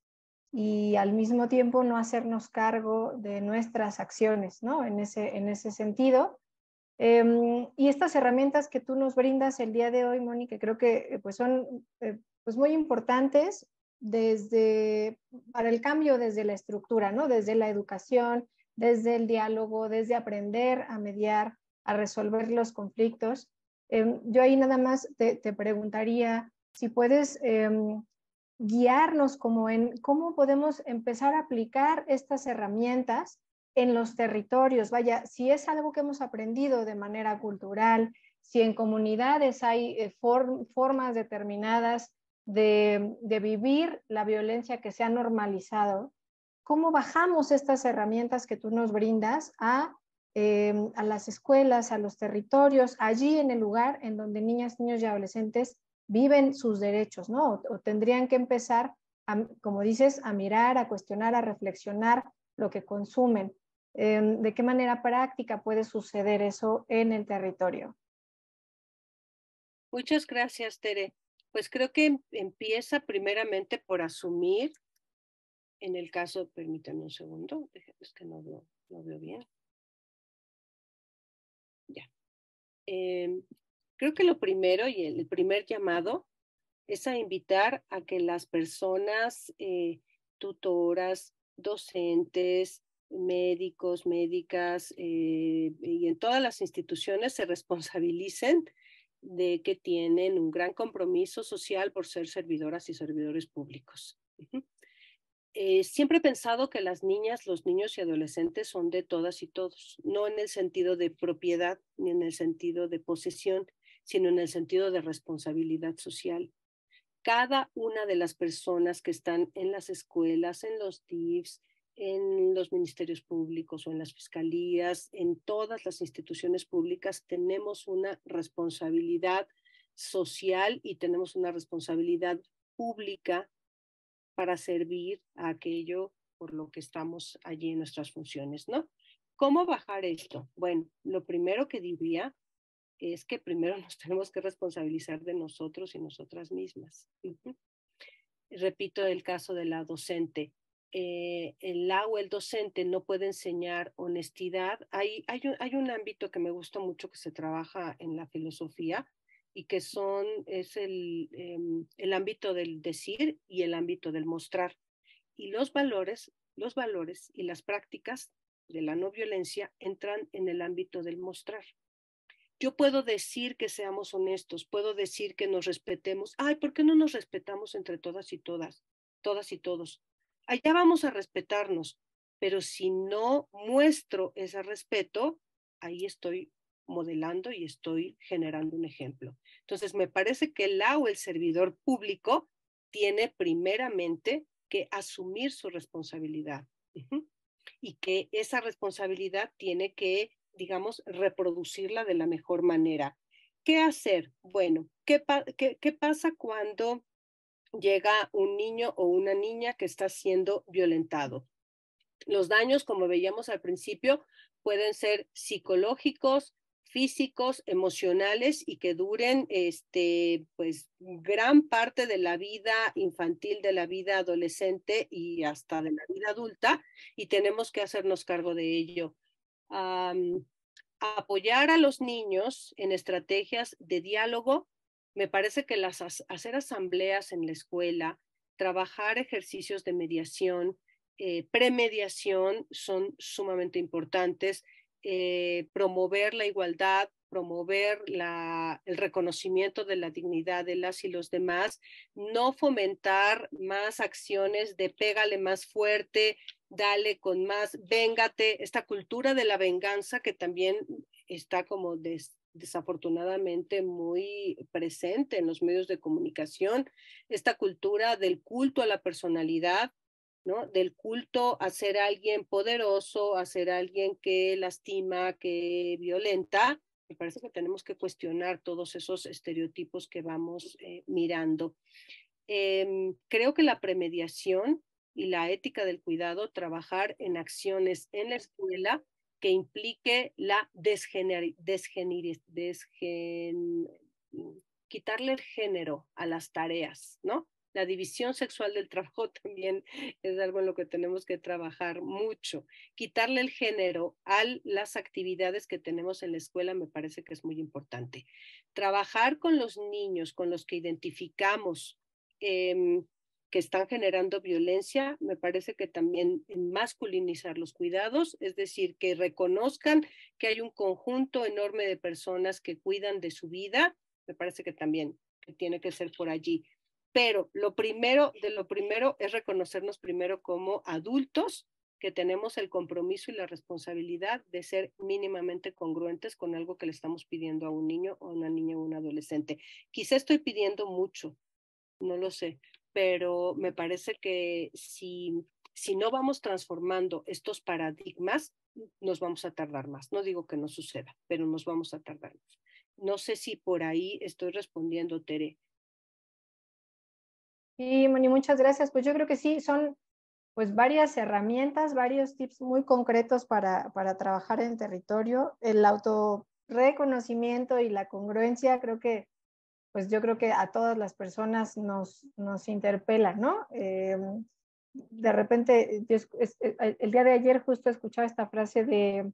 y al mismo tiempo no hacernos cargo de nuestras acciones, ¿no? En ese, en ese sentido. Em, y estas herramientas que tú nos brindas el día de hoy, Mónica, creo que eh, pues son eh, pues muy importantes desde, para el cambio desde la estructura, ¿no? Desde la educación, desde el diálogo, desde aprender a mediar, a resolver los conflictos. Em, yo ahí nada más te, te preguntaría si puedes em, guiarnos como en cómo podemos empezar a aplicar estas herramientas en los territorios. Vaya, si es algo que hemos aprendido de manera cultural, si en comunidades hay eh, formas determinadas de, vivir la violencia que se ha normalizado, ¿cómo bajamos estas herramientas que tú nos brindas a em, a las escuelas, a los territorios, allí en el lugar en donde niñas, niños y adolescentes viven sus derechos, ¿no? O, tendrían que empezar, como dices, a mirar, a cuestionar, a reflexionar lo que consumen. Em, ¿De qué manera práctica puede suceder eso en el territorio? Muchas gracias, Tere. Pues creo que em, empieza primeramente por asumir, en el caso, permítanme un segundo, es que no veo, veo bien. Ya. Em, Creo que lo primero y el primer llamado es a invitar a que las personas, eh, tutoras, docentes, médicos, médicas eh, y en todas las instituciones se responsabilicen de que tienen un gran compromiso social por ser servidoras y servidores públicos. Eh, siempre he pensado que las niñas, los niños y adolescentes son de todas y todos, no en el sentido de propiedad ni en el sentido de posesión, sino en el sentido de responsabilidad social. Cada una de las personas que están en las escuelas, en los DIFs, en los ministerios públicos o en las fiscalías, en todas las instituciones públicas, tenemos una responsabilidad social y tenemos una responsabilidad pública para servir a aquello por lo que estamos allí en nuestras funciones, ¿no? ¿Cómo bajar esto? Bueno, lo primero que diría es que primero nos (laughs) tenemos que responsabilizar de nosotros y nosotras mismas. Repito el caso de la docente. Eh, el la o el docente no puede enseñar honestidad. Hay, hay, un, ámbito que me gusta mucho que se trabaja en la filosofía y que son, es el, em, el ámbito del decir y el ámbito del mostrar. Y los valores, los valores y las prácticas de la no violencia entran en el ámbito del mostrar. Yo puedo decir que seamos honestos, puedo decir que nos respetemos. Ay, ¿por qué no nos respetamos entre todas y todas? Todas y todos. Allá vamos a respetarnos, pero si no muestro ese respeto, ahí estoy modelando y estoy generando un ejemplo. Entonces, me parece que la o el servidor público tiene primeramente que asumir su responsabilidad y que esa responsabilidad tiene que digamos, reproducirla de la mejor manera. ¿Qué hacer? Bueno, ¿qué, qué pasa cuando llega un niño o una niña que está siendo violentado? Los daños, como veíamos al principio, pueden ser psicológicos, físicos, emocionales y que duren este, pues, gran parte de la vida infantil, de la vida adolescente y hasta de la vida adulta y tenemos que hacernos cargo de ello apoyar a los niños en estrategias de diálogo. Me parece que las, hacer asambleas en la escuela, trabajar ejercicios de mediación, eh, premediación son sumamente importantes, eh, promover la igualdad, promover el reconocimiento de la dignidad de las y los demás, no fomentar más acciones de pégale más fuerte, dale con más, véngate, esta cultura de la venganza que también está como desafortunadamente muy presente en los medios de comunicación, esta cultura del culto a la personalidad, ¿no? Del culto a ser alguien poderoso, a ser alguien que lastima, que violenta. Me parece que tenemos que cuestionar todos esos estereotipos que vamos eh, mirando. Em, creo que la premediación y la ética del cuidado trabajar en acciones en la escuela que implique la quitarle el género a las tareas, ¿no? La división sexual del trabajo (laughs) también es algo en lo que tenemos que trabajar mucho. Quitarle el género a las actividades que tenemos en la escuela me parece que es muy importante. Trabajar con los niños, con los que identificamos eh, que están generando violencia, me parece que también masculinizar los cuidados, es decir, que reconozcan que hay un conjunto enorme de personas que cuidan de su vida, me parece que también tiene que ser por allí. Pero lo primero de lo primero es reconocernos primero como adultos que tenemos el compromiso y la responsabilidad de ser mínimamente congruentes con algo que le estamos pidiendo a un niño o a una niña o un adolescente. Quizá estoy pidiendo mucho, no lo sé, pero me parece que si, si no vamos transformando estos paradigmas, nos vamos a tardar más. No digo que no suceda, pero nos vamos a tardar más. No sé si por ahí estoy respondiendo, Tere. Sí, Moni, muchas gracias. Pues yo creo que sí, son pues varias herramientas, varios tips muy concretos para, para trabajar en territorio. El autorreconocimiento y la congruencia creo que pues yo creo que a todas las personas nos, nos interpela, ¿no? Eh, de repente, eh, eh, el día de ayer justo escuchaba esta frase de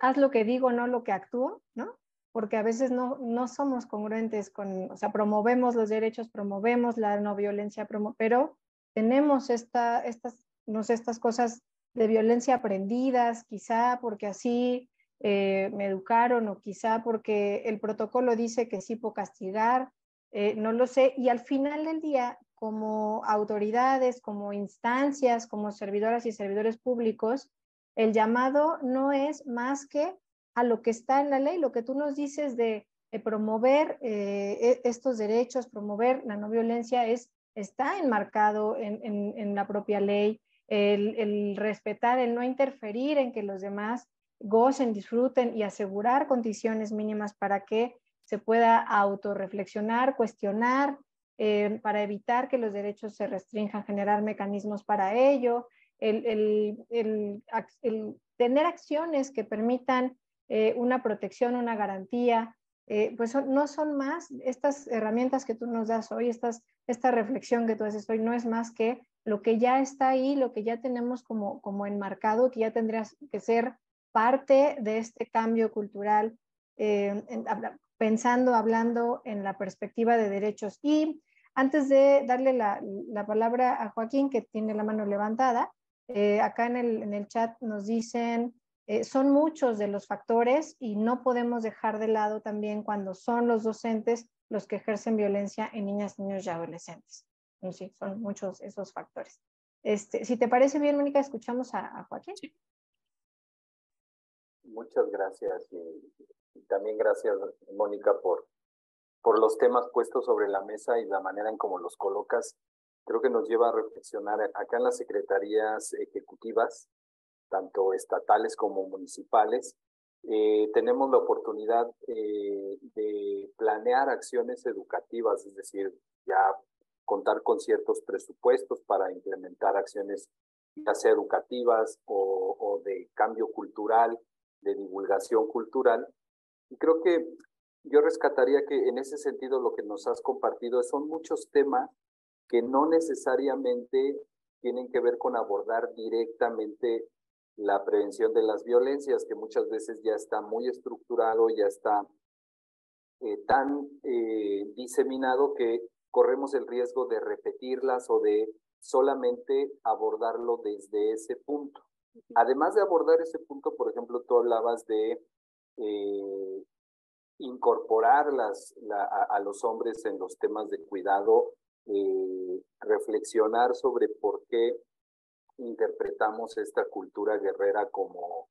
haz lo que digo, no lo que actúo, ¿no? Porque a veces no, no somos congruentes con, o sea, promovemos los derechos, promovemos la no violencia, pero tenemos esta, estas, estas cosas de violencia aprendidas, quizá porque así eh, me educaron o quizá porque el protocolo dice que sí puedo castigar, eh, no lo sé. Y al final del día, como autoridades, como instancias, como servidoras y servidores públicos, el llamado no es más que a lo que está en la ley, lo que tú nos dices de, eh, promover e, estos derechos, promover la no violencia, es, está enmarcado en, la propia ley, el respetar, el no interferir en que los demás gocen, disfruten y asegurar condiciones mínimas para que se pueda autorreflexionar, cuestionar, eh, para evitar que los derechos se restrinjan, generar mecanismos para ello, el, el, el, tener acciones que permitan eh, una protección, una garantía, eh, pues no son más estas herramientas que tú nos das hoy, estas, esta reflexión que tú haces hoy, no es más que lo que ya está ahí, lo que ya tenemos como, como enmarcado, que ya tendrías que ser parte de este cambio cultural, eh, pensando, hablando en la perspectiva de derechos. Y antes de darle la, palabra a Joaquín, que tiene la mano levantada, eh, acá en el, chat nos dicen, eh, son muchos de los factores y no podemos dejar de lado también cuando son los docentes los que ejercen violencia en niñas, niños y adolescentes. sí, son muchos esos factores. Este, si te parece bien, Mónica, escuchamos a, a Joaquín. Muchas gracias y, también gracias, Mónica, por, por los temas puestos sobre la mesa y la manera en cómo los colocas. Creo que nos lleva a reflexionar acá en las secretarías ejecutivas, tanto estatales como municipales. Eh, tenemos la oportunidad eh, de planear acciones educativas, es decir, ya contar con ciertos presupuestos para implementar acciones ya sea educativas o de cambio cultural de divulgación cultural. Y creo que yo rescataría que en ese sentido lo que nos has compartido son muchos temas que no necesariamente tienen que ver con abordar directamente la prevención de las violencias, que muchas veces ya está muy estructurado, ya está eh, tan eh, diseminado que corremos el riesgo de repetirlas o de solamente abordarlo desde ese punto. Además de abordar ese punto, por ejemplo, tú hablabas de eh, incorporar a, los hombres en los temas de cuidado, eh, reflexionar sobre por qué interpretamos esta cultura guerrera como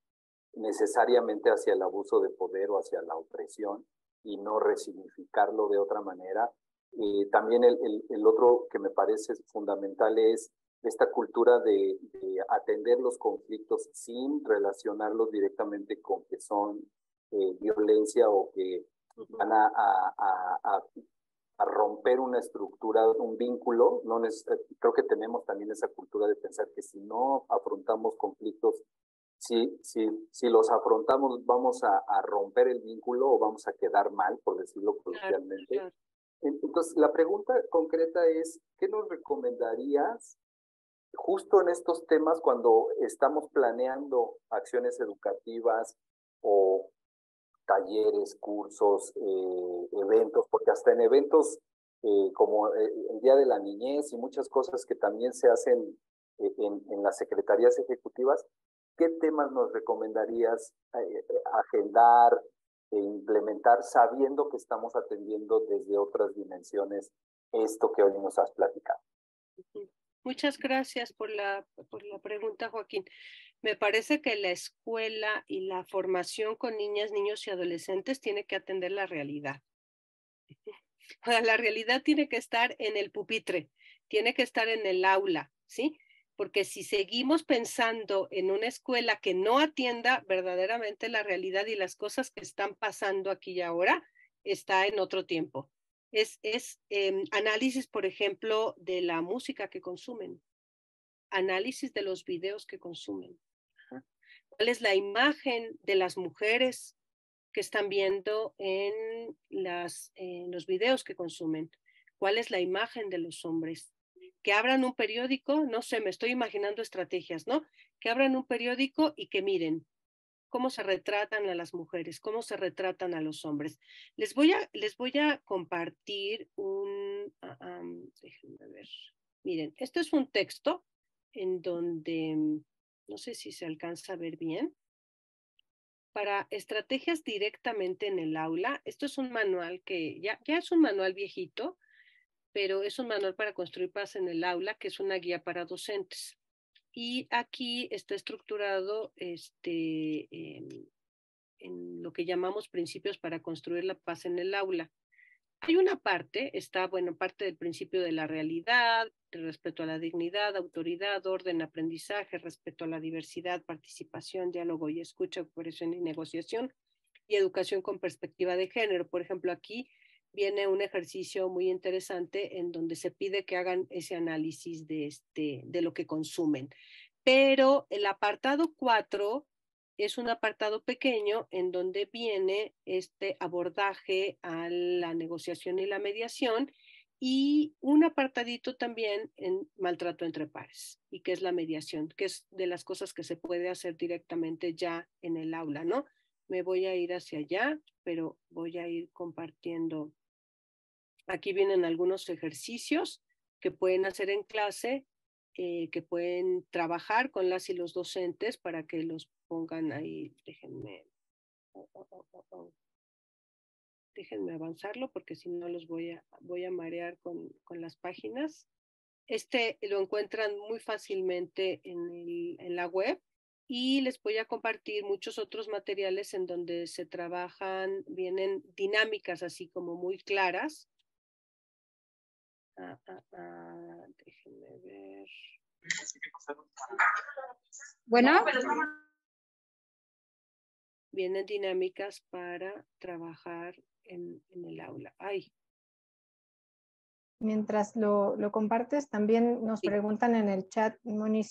necesariamente hacia el abuso de poder o hacia la opresión y no resignificarlo de otra manera. Eh, también el, otro que me parece fundamental es esta cultura de, de, atender los conflictos sin relacionarlos directamente con que son eh, violencia o que van a, a, romper una estructura, un vínculo. No creo que tenemos también esa cultura de pensar que si no afrontamos conflictos, si, si, si los afrontamos vamos a, romper el vínculo o vamos a quedar mal, por decirlo coloquialmente. Entonces, la pregunta concreta es, ¿qué nos recomendarías justo en estos temas, cuando estamos planeando acciones educativas o talleres, cursos, eh, eventos, porque hasta en eventos eh, como eh, el Día de la Niñez y muchas cosas que también se hacen en, las secretarías ejecutivas, ¿qué temas nos recomendarías agendar e implementar sabiendo que estamos atendiendo desde otras dimensiones esto que hoy nos has platicado? Muchas gracias por la, pregunta, Joaquín. Me parece que la escuela y la formación con niñas, niños y adolescentes tiene que atender la realidad. (laughs) La realidad tiene que estar en el pupitre, tiene que estar en el aula, ¿sí? Porque si seguimos pensando en una escuela que no atienda verdaderamente la realidad y las cosas que están pasando aquí y ahora, está en otro tiempo es, es em, análisis, por ejemplo, de la música que consumen, análisis de los videos que consumen, cuál es la imagen de las mujeres que están viendo en, las, en eh, los videos que consumen, cuál es la imagen de los hombres. Que abran un periódico, no sé, me estoy imaginando estrategias, ¿no? Que abran un periódico y que miren cómo se retratan a las mujeres, cómo se retratan a los hombres. Les voy a, les voy a compartir un, ah, ah, déjenme ver, miren, esto es un texto en donde, mm, no sé si se alcanza a ver bien, para estrategias directamente en el aula. Esto es un manual que ya, ya es un manual viejito, pero es un manual para construir paz en el aula, que es una guía para docentes. Y aquí está estructurado este, em, en lo que llamamos principios para construir la paz en el aula. Hay una parte, está, bueno, parte del principio de la realidad, respeto a la dignidad, autoridad, orden, aprendizaje, respeto a la diversidad, participación, diálogo y escucha, cooperación y negociación, y educación con perspectiva de género. Por ejemplo, aquí viene un ejercicio muy interesante en donde se pide que hagan ese análisis de, este, de lo que consumen. Pero el apartado 4 es un apartado pequeño en donde viene este abordaje a la negociación y la mediación y un apartadito también en maltrato entre pares y que es la mediación, que es de las cosas que se puede hacer directamente ya en el aula, ¿no? Me voy a ir hacia allá, pero voy a ir compartiendo Aquí vienen algunos ejercicios que pueden hacer en clase, eh, que pueden trabajar con las y los docentes para que los pongan ahí. Oh, oh, oh, Déjenme, avanzarlo porque si no los voy a, voy a marear con, con las páginas. Este lo encuentran muy fácilmente en la web y les voy a compartir muchos otros materiales en donde se trabajan, vienen dinámicas así como muy claras Ah, ah, ah, déjenme ver. Bueno. Vienen dinámicas para trabajar en, el aula. Mientras lo, compartes, también nos preguntan en el chat, Moni,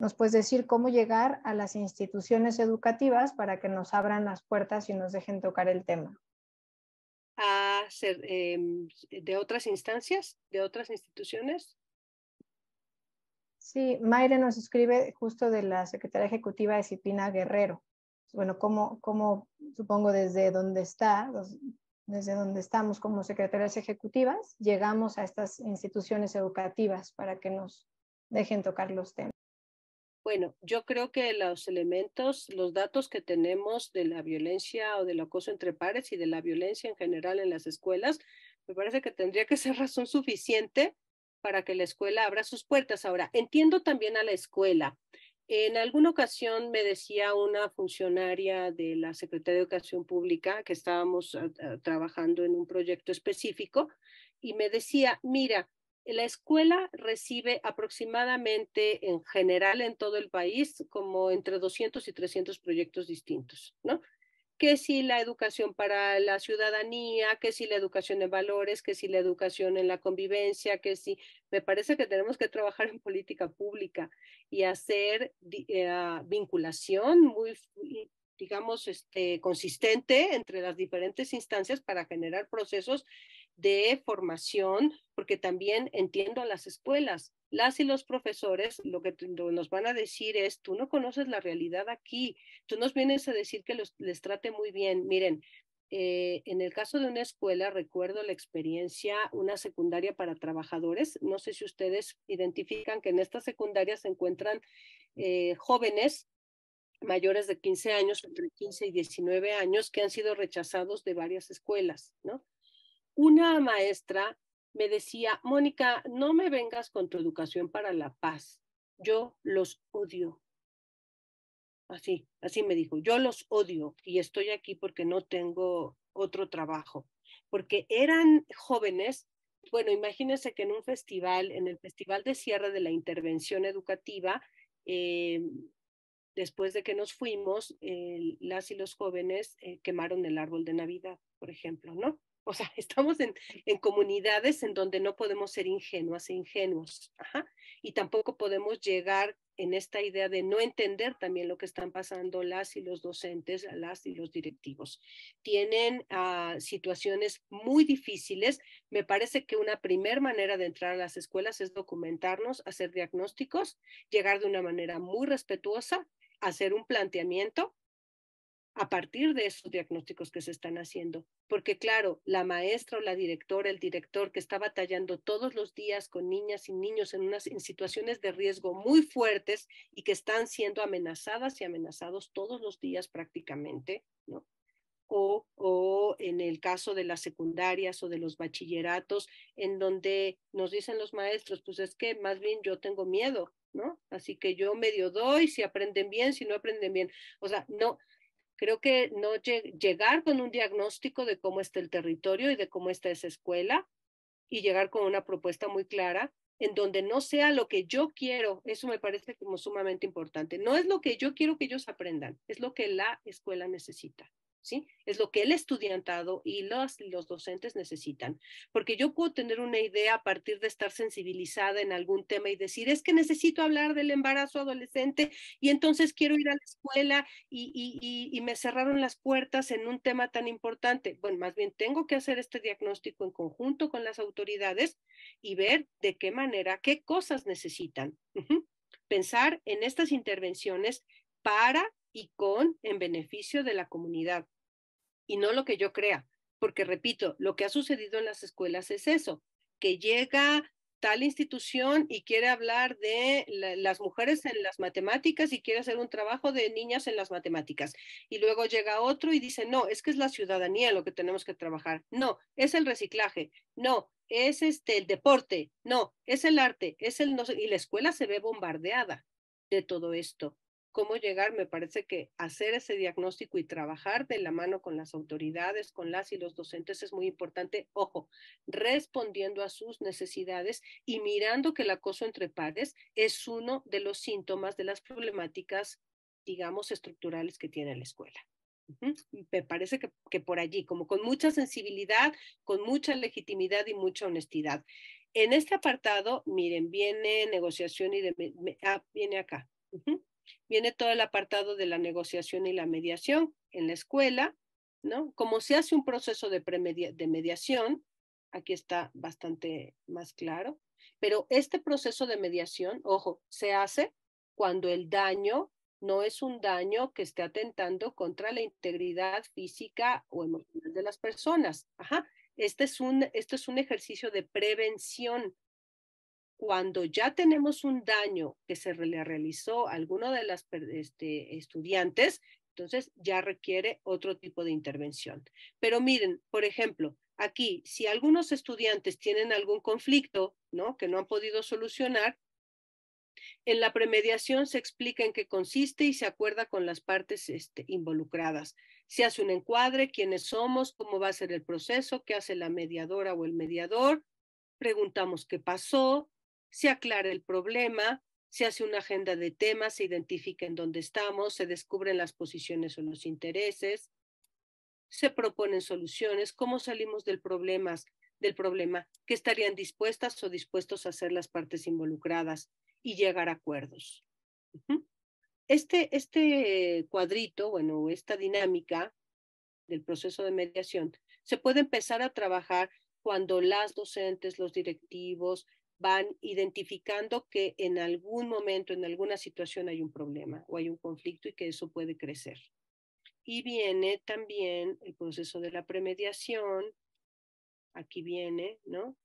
nos puedes decir cómo llegar a las instituciones educativas para que nos abran las puertas y nos dejen tocar el tema. Ah, ser em, de otras instancias, de otras instituciones? Sí, Maire nos escribe justo de la Secretaría Ejecutiva de Cipina Guerrero. Bueno, como, como supongo desde donde está, desde donde estamos como secretarias ejecutivas, llegamos a estas instituciones educativas para que nos dejen tocar los temas. Bueno, yo creo que los elementos, los datos que tenemos de la violencia o del acoso entre pares y de la violencia en general en las escuelas, me parece que tendría que (laughs) ser razón suficiente para que la escuela abra sus puertas. Ahora, entiendo también a la escuela. En alguna ocasión me decía una funcionaria de la Secretaría de Educación Pública que estábamos ah, ah, trabajando en un proyecto específico y me decía, mira, la escuela recibe aproximadamente en general en todo el país como entre 200 y 300 proyectos distintos, ¿no? Que si la educación para la ciudadanía, que si la educación en valores, que si la educación en la convivencia, que si me parece que tenemos que trabajar en política pública y hacer eh, ah, vinculación muy digamos, este, consistente entre las diferentes instancias para generar procesos de formación, porque también entiendo a las escuelas. Las y los profesores lo que nos van a decir es, tú no conoces la realidad aquí, tú nos vienes a decir que les trate muy bien. Miren, eh, en el caso de una escuela, recuerdo la experiencia, una secundaria para trabajadores. No sé si ustedes identifican que en esta secundaria se encuentran eh, jóvenes mayores de 15 años, entre 15 y 19 años, que han sido rechazados de varias escuelas, ¿no? una maestra me decía, Mónica, no me vengas con tu educación para la paz. Yo los odio. Así, así me dijo, yo los odio y estoy aquí porque no tengo otro trabajo. Porque eran jóvenes, bueno, imagínense que en un festival, en el Festival de Cierre de la Intervención Educativa, eh, después de que nos fuimos, eh, las y los jóvenes eh, quemaron el árbol de Navidad, por ejemplo, ¿no? O sea, (laughs) estamos en, comunidades en donde no podemos ser ingenuas e ingenuos. Y tampoco podemos llegar en esta idea de no entender también lo que están pasando las y los docentes, las y los directivos. Tienen ah, situaciones muy difíciles. Me parece que una primer manera de entrar a las escuelas es documentarnos, hacer diagnósticos, llegar de una manera muy respetuosa, hacer un planteamiento a partir de esos diagnósticos que se están haciendo. Porque claro, la maestra o la directora, el director que está batallando todos los días con niñas y niños en, unas, en situaciones de riesgo muy fuertes y que están siendo amenazadas y amenazados todos los días prácticamente, ¿no? O, o, en el caso de las secundarias o de los bachilleratos, en donde nos dicen los maestros, pues es que más bien yo tengo miedo, ¿no? Así que yo medio doy si aprenden bien, si no aprenden bien. O sea, no, Creo que no llegar con un diagnóstico de cómo está el territorio y de cómo está esa escuela y llegar con una propuesta muy clara en donde no sea lo que yo quiero, eso me parece como sumamente importante. No es lo que yo quiero que ellos aprendan, es lo que la escuela necesita. ¿sí? Es lo que el estudiantado y los, los docentes necesitan. Porque yo puedo tener una idea a partir de estar sensibilizada en algún tema y decir, es que necesito hablar del embarazo adolescente y entonces quiero ir a la escuela y, y me cerraron las puertas en un tema tan importante. Bueno, más bien tengo que hacer este diagnóstico en conjunto con las autoridades y ver de qué manera, qué cosas necesitan. Pensar en estas intervenciones para y con en beneficio de la comunidad, y no lo que yo crea. Porque repito, lo que ha sucedido en las escuelas es eso, que llega tal institución y quiere hablar de las mujeres en las matemáticas y quiere hacer un trabajo de niñas en las matemáticas. Y luego llega otro y dice, no, es que es la ciudadanía lo que tenemos que trabajar. No, es el reciclaje. No, es este, el deporte. No, es el arte. Es el Y la escuela se ve bombardeada de todo esto cómo llegar, me parece que hacer ese diagnóstico y trabajar de la mano con las autoridades, con las y los docentes es muy importante, ojo, respondiendo a sus necesidades y mirando que el acoso entre padres es uno de los síntomas de las problemáticas, digamos, estructurales que tiene la escuela. Me parece que, por allí, como con mucha sensibilidad, con mucha legitimidad y mucha honestidad. En este apartado, miren, viene negociación y de, ah, viene acá viene todo el apartado de la negociación y la mediación en la escuela, ¿no? Como se hace un proceso de, mediación, aquí está bastante más claro, pero este proceso de mediación, ojo, se hace cuando el daño no es un daño que esté atentando contra la integridad física o emocional de las personas. Ajá. Este es un, este es un ejercicio de prevención cuando ya tenemos un daño que se le realizó a alguno de las este, estudiantes, entonces ya requiere otro tipo de intervención. Pero miren, por ejemplo, aquí, si algunos estudiantes tienen algún conflicto, ¿no? Que no han podido solucionar, en la premediación se explica en qué consiste y se acuerda con las partes este, involucradas. Se hace un encuadre, quiénes somos, cómo va a ser el proceso, qué hace la mediadora o el mediador, preguntamos qué pasó, se aclara el problema, se hace una agenda de temas, se identifica en dónde estamos, se descubren las posiciones o los intereses, se proponen soluciones, cómo salimos del problema, del problema, qué estarían dispuestas o dispuestos a hacer las partes involucradas y llegar a acuerdos. Este, este cuadrito, bueno, esta dinámica del proceso de mediación se puede empezar a trabajar cuando las docentes, los directivos, van identificando que en algún momento, en alguna situación hay un problema o hay un conflicto y que eso puede crecer. Y viene también el proceso de la premediación, aquí viene, ¿no?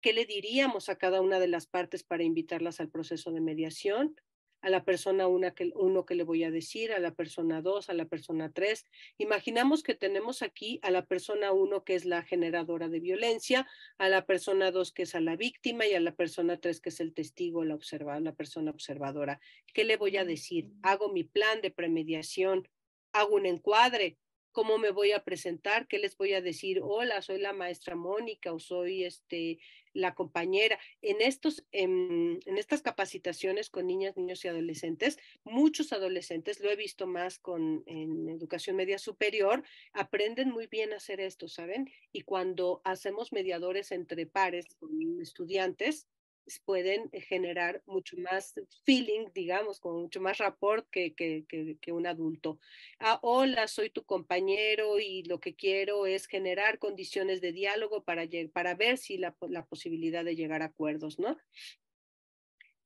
¿Qué le diríamos a cada una de las partes para invitarlas al proceso de mediación? a la persona una que, uno que le voy a decir, a la persona dos, a la persona tres. Imaginamos que tenemos aquí a la persona uno que es la generadora de violencia, a la persona dos que es a la víctima y a la persona tres que es el testigo, la, la persona observadora. ¿Qué le voy a decir? Hago mi plan de premediación, hago un encuadre, cómo me voy a presentar, qué les voy a decir, hola, soy la maestra Mónica o soy este, la compañera. En, estos, em, en, estas capacitaciones con niñas, niños y adolescentes, muchos adolescentes, lo he visto más con, en educación media superior, aprenden muy bien a hacer esto, ¿saben? Y cuando hacemos mediadores entre pares con estudiantes, pueden eh, generar mucho más feeling, digamos, con mucho más rapport que, que, un adulto. Ah, hola, soy tu compañero y lo que quiero es generar condiciones de diálogo para, para ver si la, posibilidad de llegar a acuerdos, ¿no?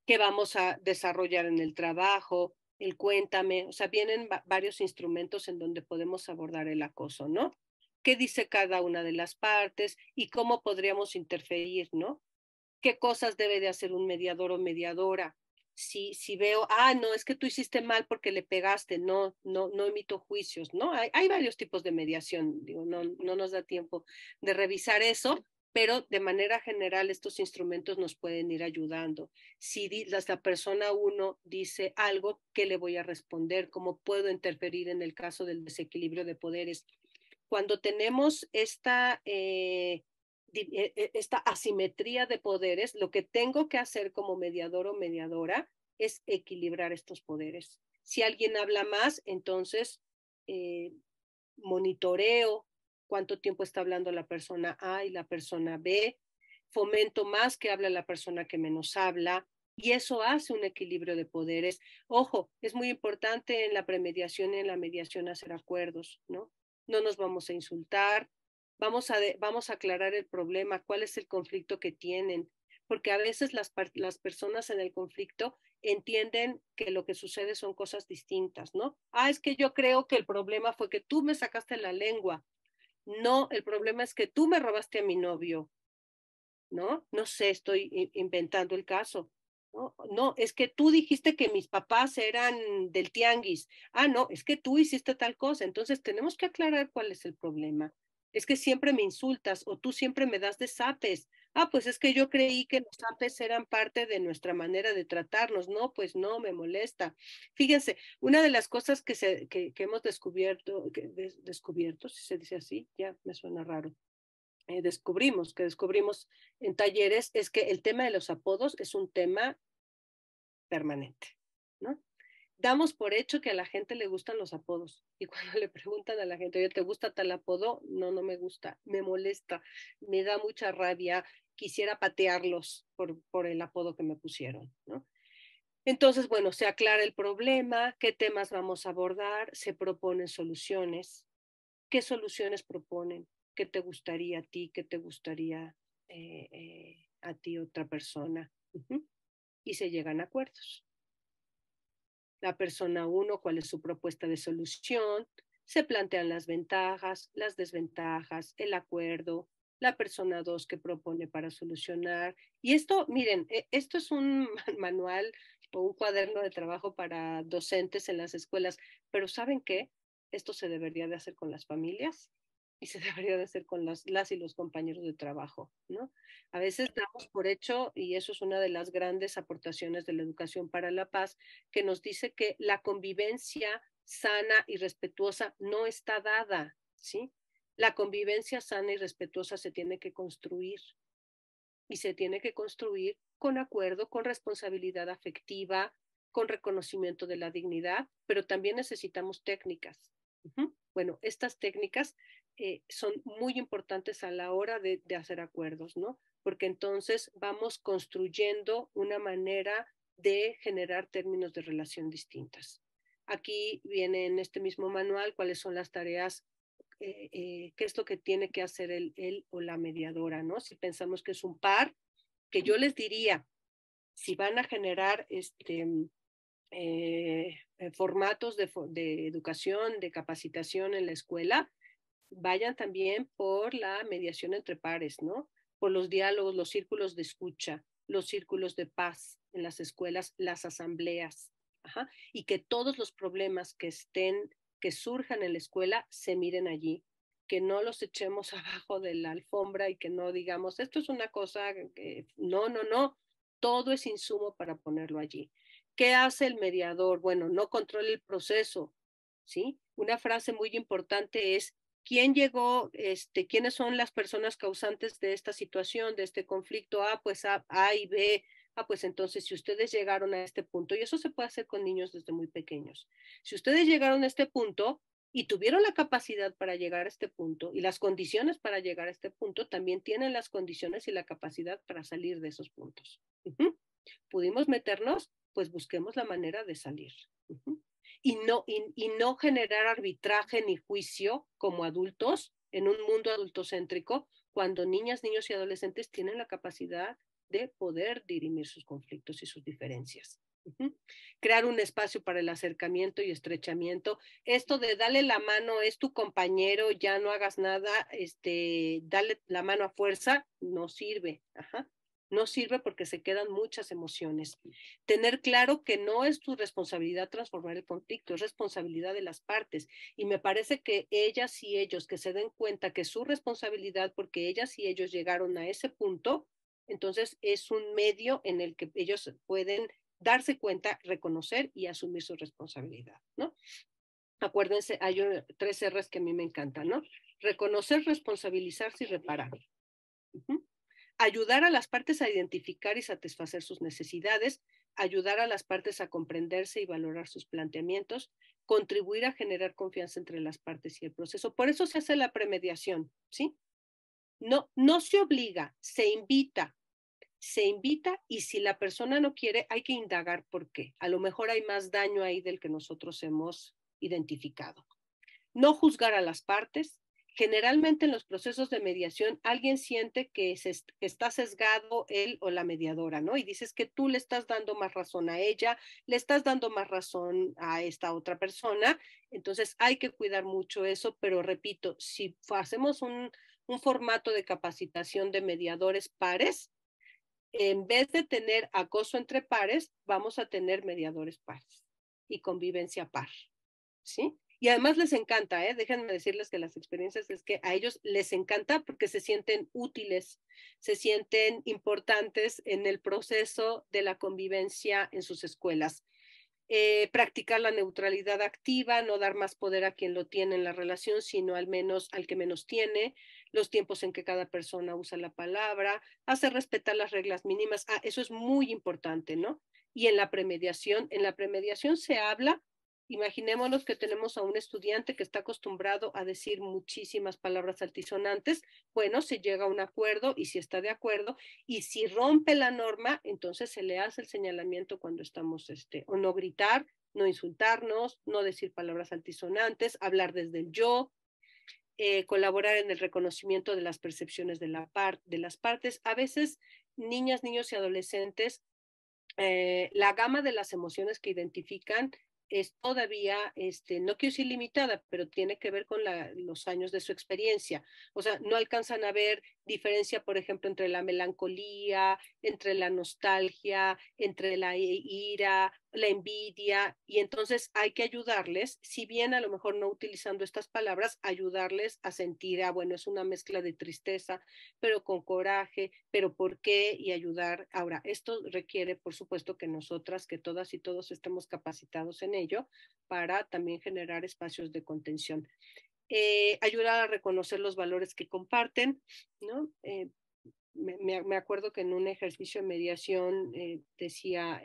¿Qué vamos a desarrollar en el trabajo, el cuéntame, o sea, vienen varios instrumentos en donde podemos abordar el acoso, ¿no? qué dice cada una de las partes y cómo podríamos interferir, ¿no? qué cosas debe de hacer un mediador o mediadora. Si, si veo, ah, no, es que tú hiciste mal porque le pegaste, no, no, no emito juicios, ¿no? Hay, hay varios tipos de mediación, digo, no, no nos da tiempo de revisar eso, pero de manera general estos instrumentos nos pueden ir ayudando. Si la persona uno dice algo, ¿qué le voy a responder? ¿Cómo puedo interferir en el caso del desequilibrio de poderes? Cuando tenemos esta eh, e, e, esta asimetría de poderes, lo que tengo que hacer como mediador o mediadora es equilibrar estos poderes. Si alguien habla más, entonces eh, monitoreo cuánto tiempo está hablando la persona A y la persona B, fomento más que habla la persona que menos habla, y eso hace un equilibrio de poderes. Ojo, es muy importante en la premediación y en la mediación hacer acuerdos, ¿no? No nos vamos a insultar, vamos a, vamos a aclarar el problema, cuál es el conflicto que tienen, porque a veces las, las personas en el conflicto entienden que lo que sucede son cosas distintas, ¿no? Ah, es que yo creo que el problema fue que tú me sacaste la lengua. No, el problema es que tú me robaste a mi novio, ¿no? No sé, estoy inventando el caso. No, no, es que tú dijiste que mis papás eran del tianguis. Ah, no, es que tú hiciste tal cosa. Entonces tenemos que aclarar cuál es el problema es que siempre me insultas o tú siempre me das desapes. Ah, pues es que yo creí que los apes eran parte de nuestra manera de tratarnos. No, pues no, me molesta. Fíjense, una de las cosas que, se, hemos descubierto, descubierto, si se dice así, ya me suena raro, eh, descubrimos, que descubrimos en talleres, es que el tema de los apodos es un tema permanente damos por hecho que a la gente le gustan los apodos. Y cuando (laughs) le preguntan a la gente, oye, ¿te gusta tal apodo? No, no me gusta, me molesta, me da mucha rabia, quisiera patearlos por, por el apodo que me pusieron, ¿no? Entonces, bueno, se aclara el problema, qué temas vamos a abordar, se proponen soluciones. ¿Qué soluciones proponen? ¿Qué te gustaría a ti? ¿Qué te gustaría eh, eh, a ti otra persona? Y se llegan a acuerdos la persona uno, cuál es su propuesta de solución, se plantean las ventajas, las desventajas, el acuerdo, la persona dos que propone para solucionar. Y esto, miren, e, esto es un (laughs) manual o un cuaderno de trabajo para docentes en las escuelas, pero ¿saben qué? Esto se debería de hacer con las familias y se (laughs) debería de hacer con las, las y los compañeros de trabajo, ¿no? A veces damos por hecho, y eso es una de las grandes aportaciones de la educación para la paz, que nos dice que la convivencia sana y respetuosa no está dada, ¿sí? La convivencia sana y respetuosa se tiene que construir y se tiene que construir con acuerdo, con responsabilidad afectiva, con reconocimiento de la dignidad, pero también necesitamos técnicas. Bueno, estas técnicas eh, son muy importantes a la hora de, hacer acuerdos, ¿no? Porque entonces vamos construyendo una manera de generar términos de relación distintas. Aquí viene en este mismo manual cuáles son las tareas, eh, eh, qué es lo que tiene que hacer el, él o la mediadora, ¿no? Si pensamos que es un par, que yo les diría, si van a generar este, formatos de, de educación, de capacitación en la escuela, vayan también por la mediación entre pares, ¿no? Por los diálogos, los círculos de escucha, los círculos de paz en las escuelas, las asambleas, y que todos los problemas que estén, que surjan en la escuela, se miren allí, que no los echemos (laughs) abajo de la alfombra y que no digamos, esto es una cosa, que... no, no, no, todo es insumo para ponerlo allí. ¿Qué hace el mediador? Bueno, no controla el proceso, ¿sí? Una frase muy importante es, quién llegó, este, quiénes son las personas causantes de esta situación, de este conflicto, ah, pues A, y B, ah, pues entonces si ustedes llegaron a este punto, y eso se puede hacer con niños desde muy pequeños, si ustedes llegaron a este punto y tuvieron la capacidad para llegar a este punto y las condiciones para llegar a este punto, también tienen las condiciones y la capacidad para salir de esos puntos. Pudimos meternos, pues busquemos la manera de salir y no, y, generar arbitraje ni juicio como adultos en un mundo adultocéntrico cuando niñas, niños y adolescentes tienen la capacidad de poder dirimir sus conflictos y sus diferencias. Crear un espacio para el acercamiento y estrechamiento. Esto de dale la mano, es tu compañero, ya no hagas nada, este, dale la mano a fuerza, no sirve. Ajá. No sirve porque se quedan muchas emociones. Tener claro que no es tu responsabilidad transformar el conflicto, es responsabilidad de las partes. Y me parece que ellas y ellos que se den cuenta que es su responsabilidad, porque ellas y ellos llegaron a ese punto, entonces es un medio en el que ellos pueden darse cuenta, reconocer y asumir su responsabilidad, ¿no? Acuérdense, hay tres R's que a mí me encantan, ¿no? Reconocer, responsabilizarse y reparar ayudar a las partes a identificar y satisfacer sus necesidades, ayudar a las partes a comprenderse y valorar sus planteamientos, contribuir a generar confianza entre las partes y el proceso. Por eso se hace la premediación, ¿sí? No, no se obliga, se invita, se invita y si la persona no quiere, hay que indagar por qué. A lo mejor hay más daño ahí del que nosotros hemos identificado. No juzgar a las partes, Generalmente en los procesos de mediación alguien siente que, está sesgado él o la mediadora, ¿no? Y dices que tú le estás dando más razón a ella, le estás dando más razón a esta otra persona. Entonces hay que cuidar mucho eso, pero repito, si hacemos un, un formato de capacitación de mediadores pares, en vez de tener acoso entre pares, vamos a tener mediadores pares y convivencia par, ¿sí? Y además les encanta, ¿eh? déjenme decirles que las experiencias es que a ellos les encanta porque se sienten útiles, se sienten importantes en el proceso de la convivencia en sus escuelas. Eh, practicar la neutralidad activa, no dar más poder a quien lo tiene en la relación, sino al menos al que menos tiene, los tiempos en que cada persona usa la palabra, hacer respetar las reglas mínimas. Ah, eso es muy importante, ¿no? Y en la premediación, en la premediación se habla Imaginémonos que tenemos a un estudiante que está acostumbrado a decir muchísimas palabras altisonantes. Bueno, se llega a un acuerdo y si está de acuerdo y si rompe la norma, entonces se le hace el señalamiento cuando estamos, este, o no gritar, no insultarnos, no decir palabras altisonantes, hablar desde el yo, eh, colaborar en el reconocimiento de las percepciones de, la de las partes. A veces niñas, niños y adolescentes eh, la gama de las emociones que identifican es todavía, este, no quiero decir limitada, pero tiene que ver con los años de su experiencia. O sea, no alcanzan a ver diferencia, por ejemplo, entre la melancolía, entre la nostalgia, entre la e-, ira, la envidia, y entonces hay que ayudarles, si bien a lo mejor no utilizando estas palabras, ayudarles a sentir, ah, bueno, es una mezcla de tristeza, pero con coraje, pero ¿por qué? Y ayudar. Ahora, esto requiere, por supuesto, que nosotras, que todas y todos estemos capacitados en ello para también generar espacios de contención. Eh, ayudar a reconocer los valores que comparten, ¿no? Eh, me, acuerdo que en un ejercicio de mediación eh, decía,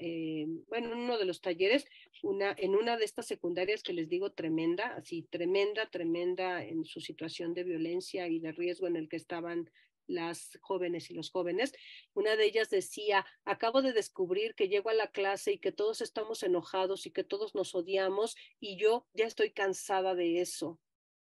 bueno, en uno de los talleres, una, en una de estas secundarias que les digo tremenda, así tremenda, tremenda en su situación de violencia y de riesgo en el que estaban las jóvenes y los jóvenes. Una de ellas decía, acabo de descubrir que llego a la clase y que todos estamos enojados y que todos nos odiamos y yo ya estoy cansada de eso.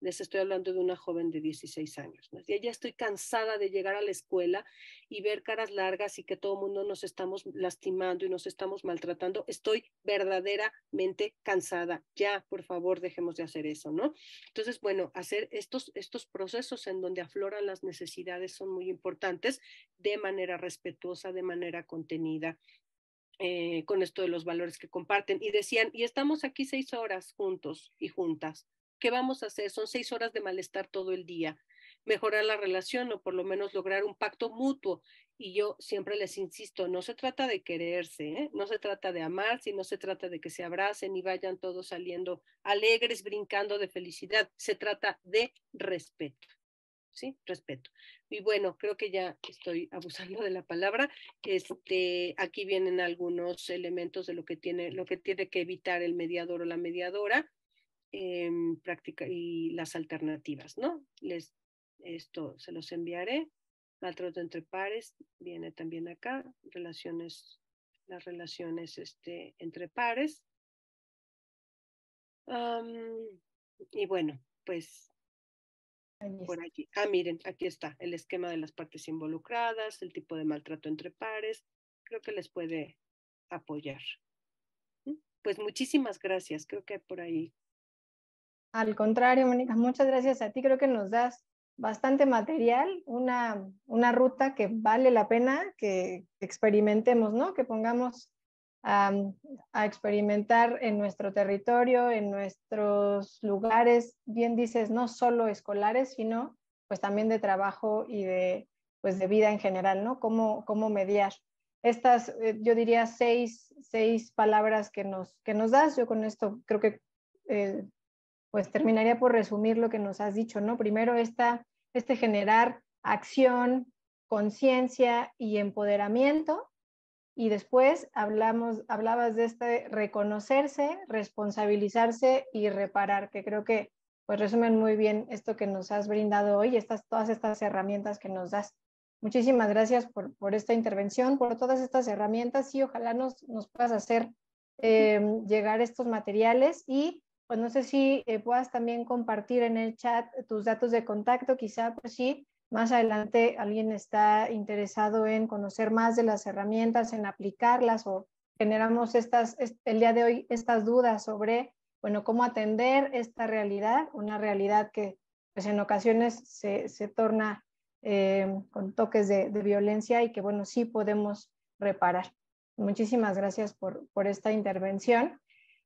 Les estoy hablando de una joven de 16 años. Ya, estoy cansada de llegar a la escuela y ver caras largas y que todo el mundo nos estamos lastimando y nos estamos maltratando. Estoy verdaderamente cansada. Ya, por favor, dejemos de hacer eso, ¿no? Entonces, bueno, hacer estos, estos procesos en donde afloran las necesidades son muy importantes de manera respetuosa, de manera contenida, eh, con esto de los valores que comparten. Y decían, y estamos aquí seis horas juntos y juntas. ¿Qué vamos a hacer? Son seis horas de malestar todo el día. Mejorar la relación o por lo menos lograr un pacto mutuo. Y yo siempre les insisto, no se trata de quererse, ¿eh? no se trata de amarse, no se trata de que se abracen y vayan todos saliendo alegres, brincando de felicidad. Se trata de respeto. ¿sí? Respeto. Y bueno, creo que ya estoy abusando de la palabra. Este, aquí vienen algunos elementos de lo que tiene, lo que tiene que evitar el mediador o la mediadora. Em, práctica y las alternativas, ¿no? Les, esto se los enviaré. Maltrato entre pares viene también acá, relaciones, las relaciones este, entre pares. y bueno, pues por aquí Ah, miren, aquí está el esquema de las partes involucradas, el tipo de maltrato entre pares. Creo que les puede apoyar. Pues muchísimas gracias. Creo que por ahí al contrario, Mónica, muchas gracias a ti. Creo que nos das bastante material, una, una ruta que vale la pena que experimentemos, ¿no? Que pongamos a, experimentar en nuestro territorio, en nuestros lugares, bien dices, no solo escolares, sino pues también de trabajo y de, pues de vida en general, ¿no? Cómo, cómo mediar. Estas, eh, yo diría, seis, palabras que nos, que nos das, yo con esto creo que eh, pues terminaría por resumir lo que nos has dicho, ¿no? Primero, esta, este generar acción, conciencia y empoderamiento. Y después hablamos, hablabas de este reconocerse, responsabilizarse y reparar, que creo que pues resumen muy bien esto que nos has brindado hoy, estas, todas estas herramientas que nos das. Muchísimas gracias por, por esta intervención, por todas estas herramientas y ojalá nos, nos puedas hacer em, llegar estos materiales y pues, no sé si eh, puedas también compartir en el chat tus datos de contacto, quizá por pues, si más adelante alguien está interesado en conocer más de las herramientas, en aplicarlas o generamos estas, el día de hoy estas dudas sobre, bueno, cómo atender esta realidad, una realidad que pues en ocasiones se, torna eh, con toques de, violencia y que, bueno, sí podemos reparar. Muchísimas gracias por esta intervención.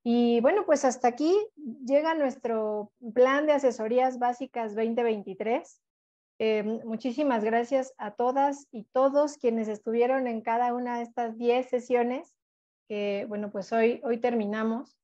Y bueno, pues hasta aquí llega nuestro plan de asesorías básicas 2023. Eh, muchísimas gracias a todas y todos quienes estuvieron en cada una de estas 10 sesiones, que bueno, pues hoy, hoy terminamos.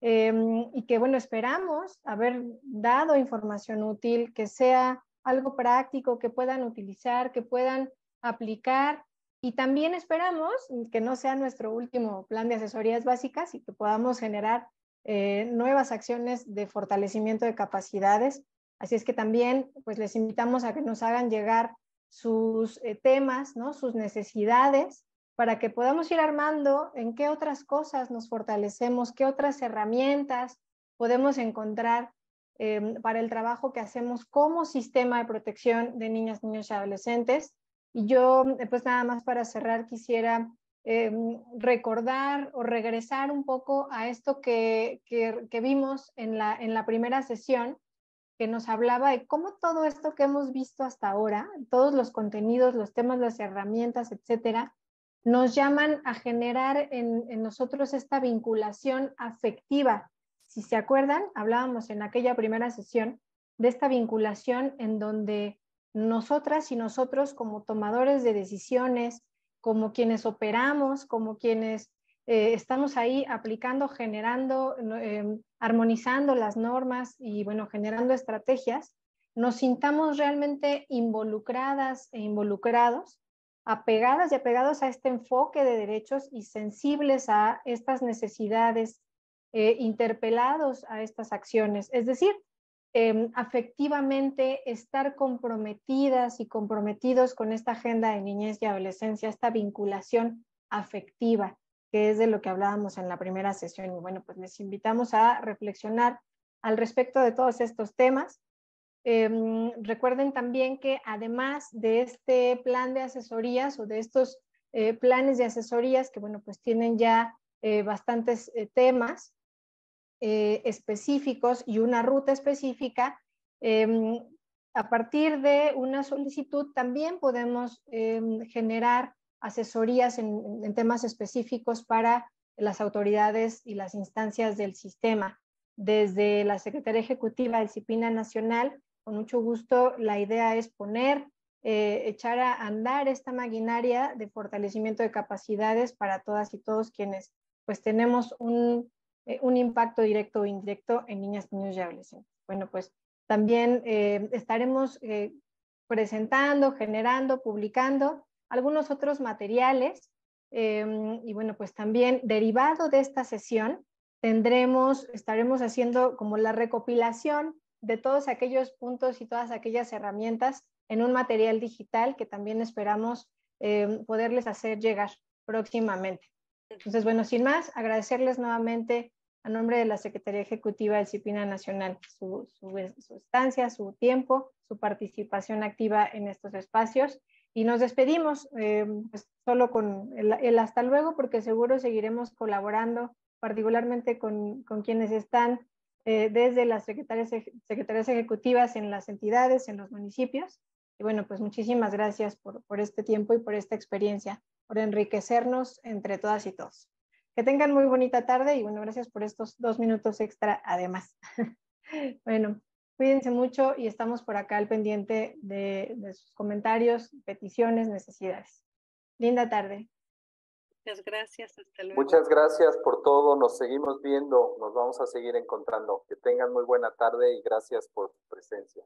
Eh, y que bueno, esperamos haber dado información útil, que sea algo práctico, que puedan utilizar, que puedan aplicar y también esperamos que no sea nuestro último plan de asesorías básicas y que podamos generar eh, nuevas acciones de fortalecimiento de capacidades. Así es que también pues, les invitamos a que nos hagan llegar sus eh, temas, ¿no? sus necesidades, para que podamos ir armando en qué otras cosas nos fortalecemos, qué otras herramientas podemos encontrar em, para el trabajo que hacemos como sistema de protección de niñas, niños y adolescentes. Y yo, eh, pues nada más para cerrar, quisiera eh, recordar o regresar un poco a esto que, vimos en la, en la primera sesión, que nos hablaba de cómo todo esto que hemos visto hasta ahora, todos los contenidos, los temas, las herramientas, etcétera, nos llaman a generar en, nosotros esta vinculación afectiva. Si se acuerdan, hablábamos en aquella primera sesión de esta vinculación en donde nosotras y nosotros como tomadores de decisiones, como quienes operamos, como quienes eh, estamos ahí aplicando, generando, em, armonizando las normas y, bueno, generando estrategias, nos sintamos realmente involucradas e involucrados, apegadas y apegados a este enfoque de derechos y sensibles a estas necesidades, eh, interpelados a estas acciones. Es decir, Em, afectivamente, estar comprometidas y comprometidos con esta agenda de niñez y adolescencia, esta vinculación afectiva, que es de lo que hablábamos en la primera sesión. Y bueno, pues les invitamos a reflexionar al respecto de todos estos temas. Em, recuerden también que además de este plan de asesorías o de estos eh, planes de asesorías que, bueno, pues tienen ya eh, bastantes eh, temas, eh, específicos y una ruta específica. Em, a partir de una solicitud también podemos em, generar asesorías en, temas específicos para las autoridades y las instancias del sistema. Desde la Secretaría Ejecutiva de Disciplina Nacional, con mucho gusto, la idea es poner, eh, echar a andar esta maquinaria de fortalecimiento de capacidades para todas y todos quienes pues tenemos un, eh, un impacto directo o indirecto en niñas, niños y adolescentes. Bueno, pues también eh, estaremos eh, presentando, generando, publicando algunos otros materiales em, y bueno, pues también derivado de esta sesión tendremos, estaremos haciendo como la recopilación de todos aquellos puntos y todas aquellas herramientas en un material digital que también esperamos em, poderles hacer llegar próximamente. Entonces, bueno, sin más, agradecerles nuevamente a nombre de la Secretaría Ejecutiva del CIPINA Nacional, su, su, su estancia, su tiempo, su participación activa en estos espacios. Y nos despedimos eh, pues, solo con el, hasta luego, porque seguro seguiremos colaborando, particularmente con, quienes están eh, desde las secretarias, secretarias ejecutivas en las entidades, en los municipios. Y bueno, pues muchísimas gracias por este tiempo y por esta experiencia, por enriquecernos entre todas y todos. Que tengan muy bonita tarde y bueno, gracias por estos dos minutos extra además. (laughs) bueno, cuídense mucho y estamos por acá al pendiente de, sus comentarios, peticiones, necesidades. Linda tarde. Muchas gracias, hasta luego. Muchas gracias por todo, nos seguimos viendo, nos vamos a seguir encontrando. Que tengan muy buena tarde y gracias por su presencia.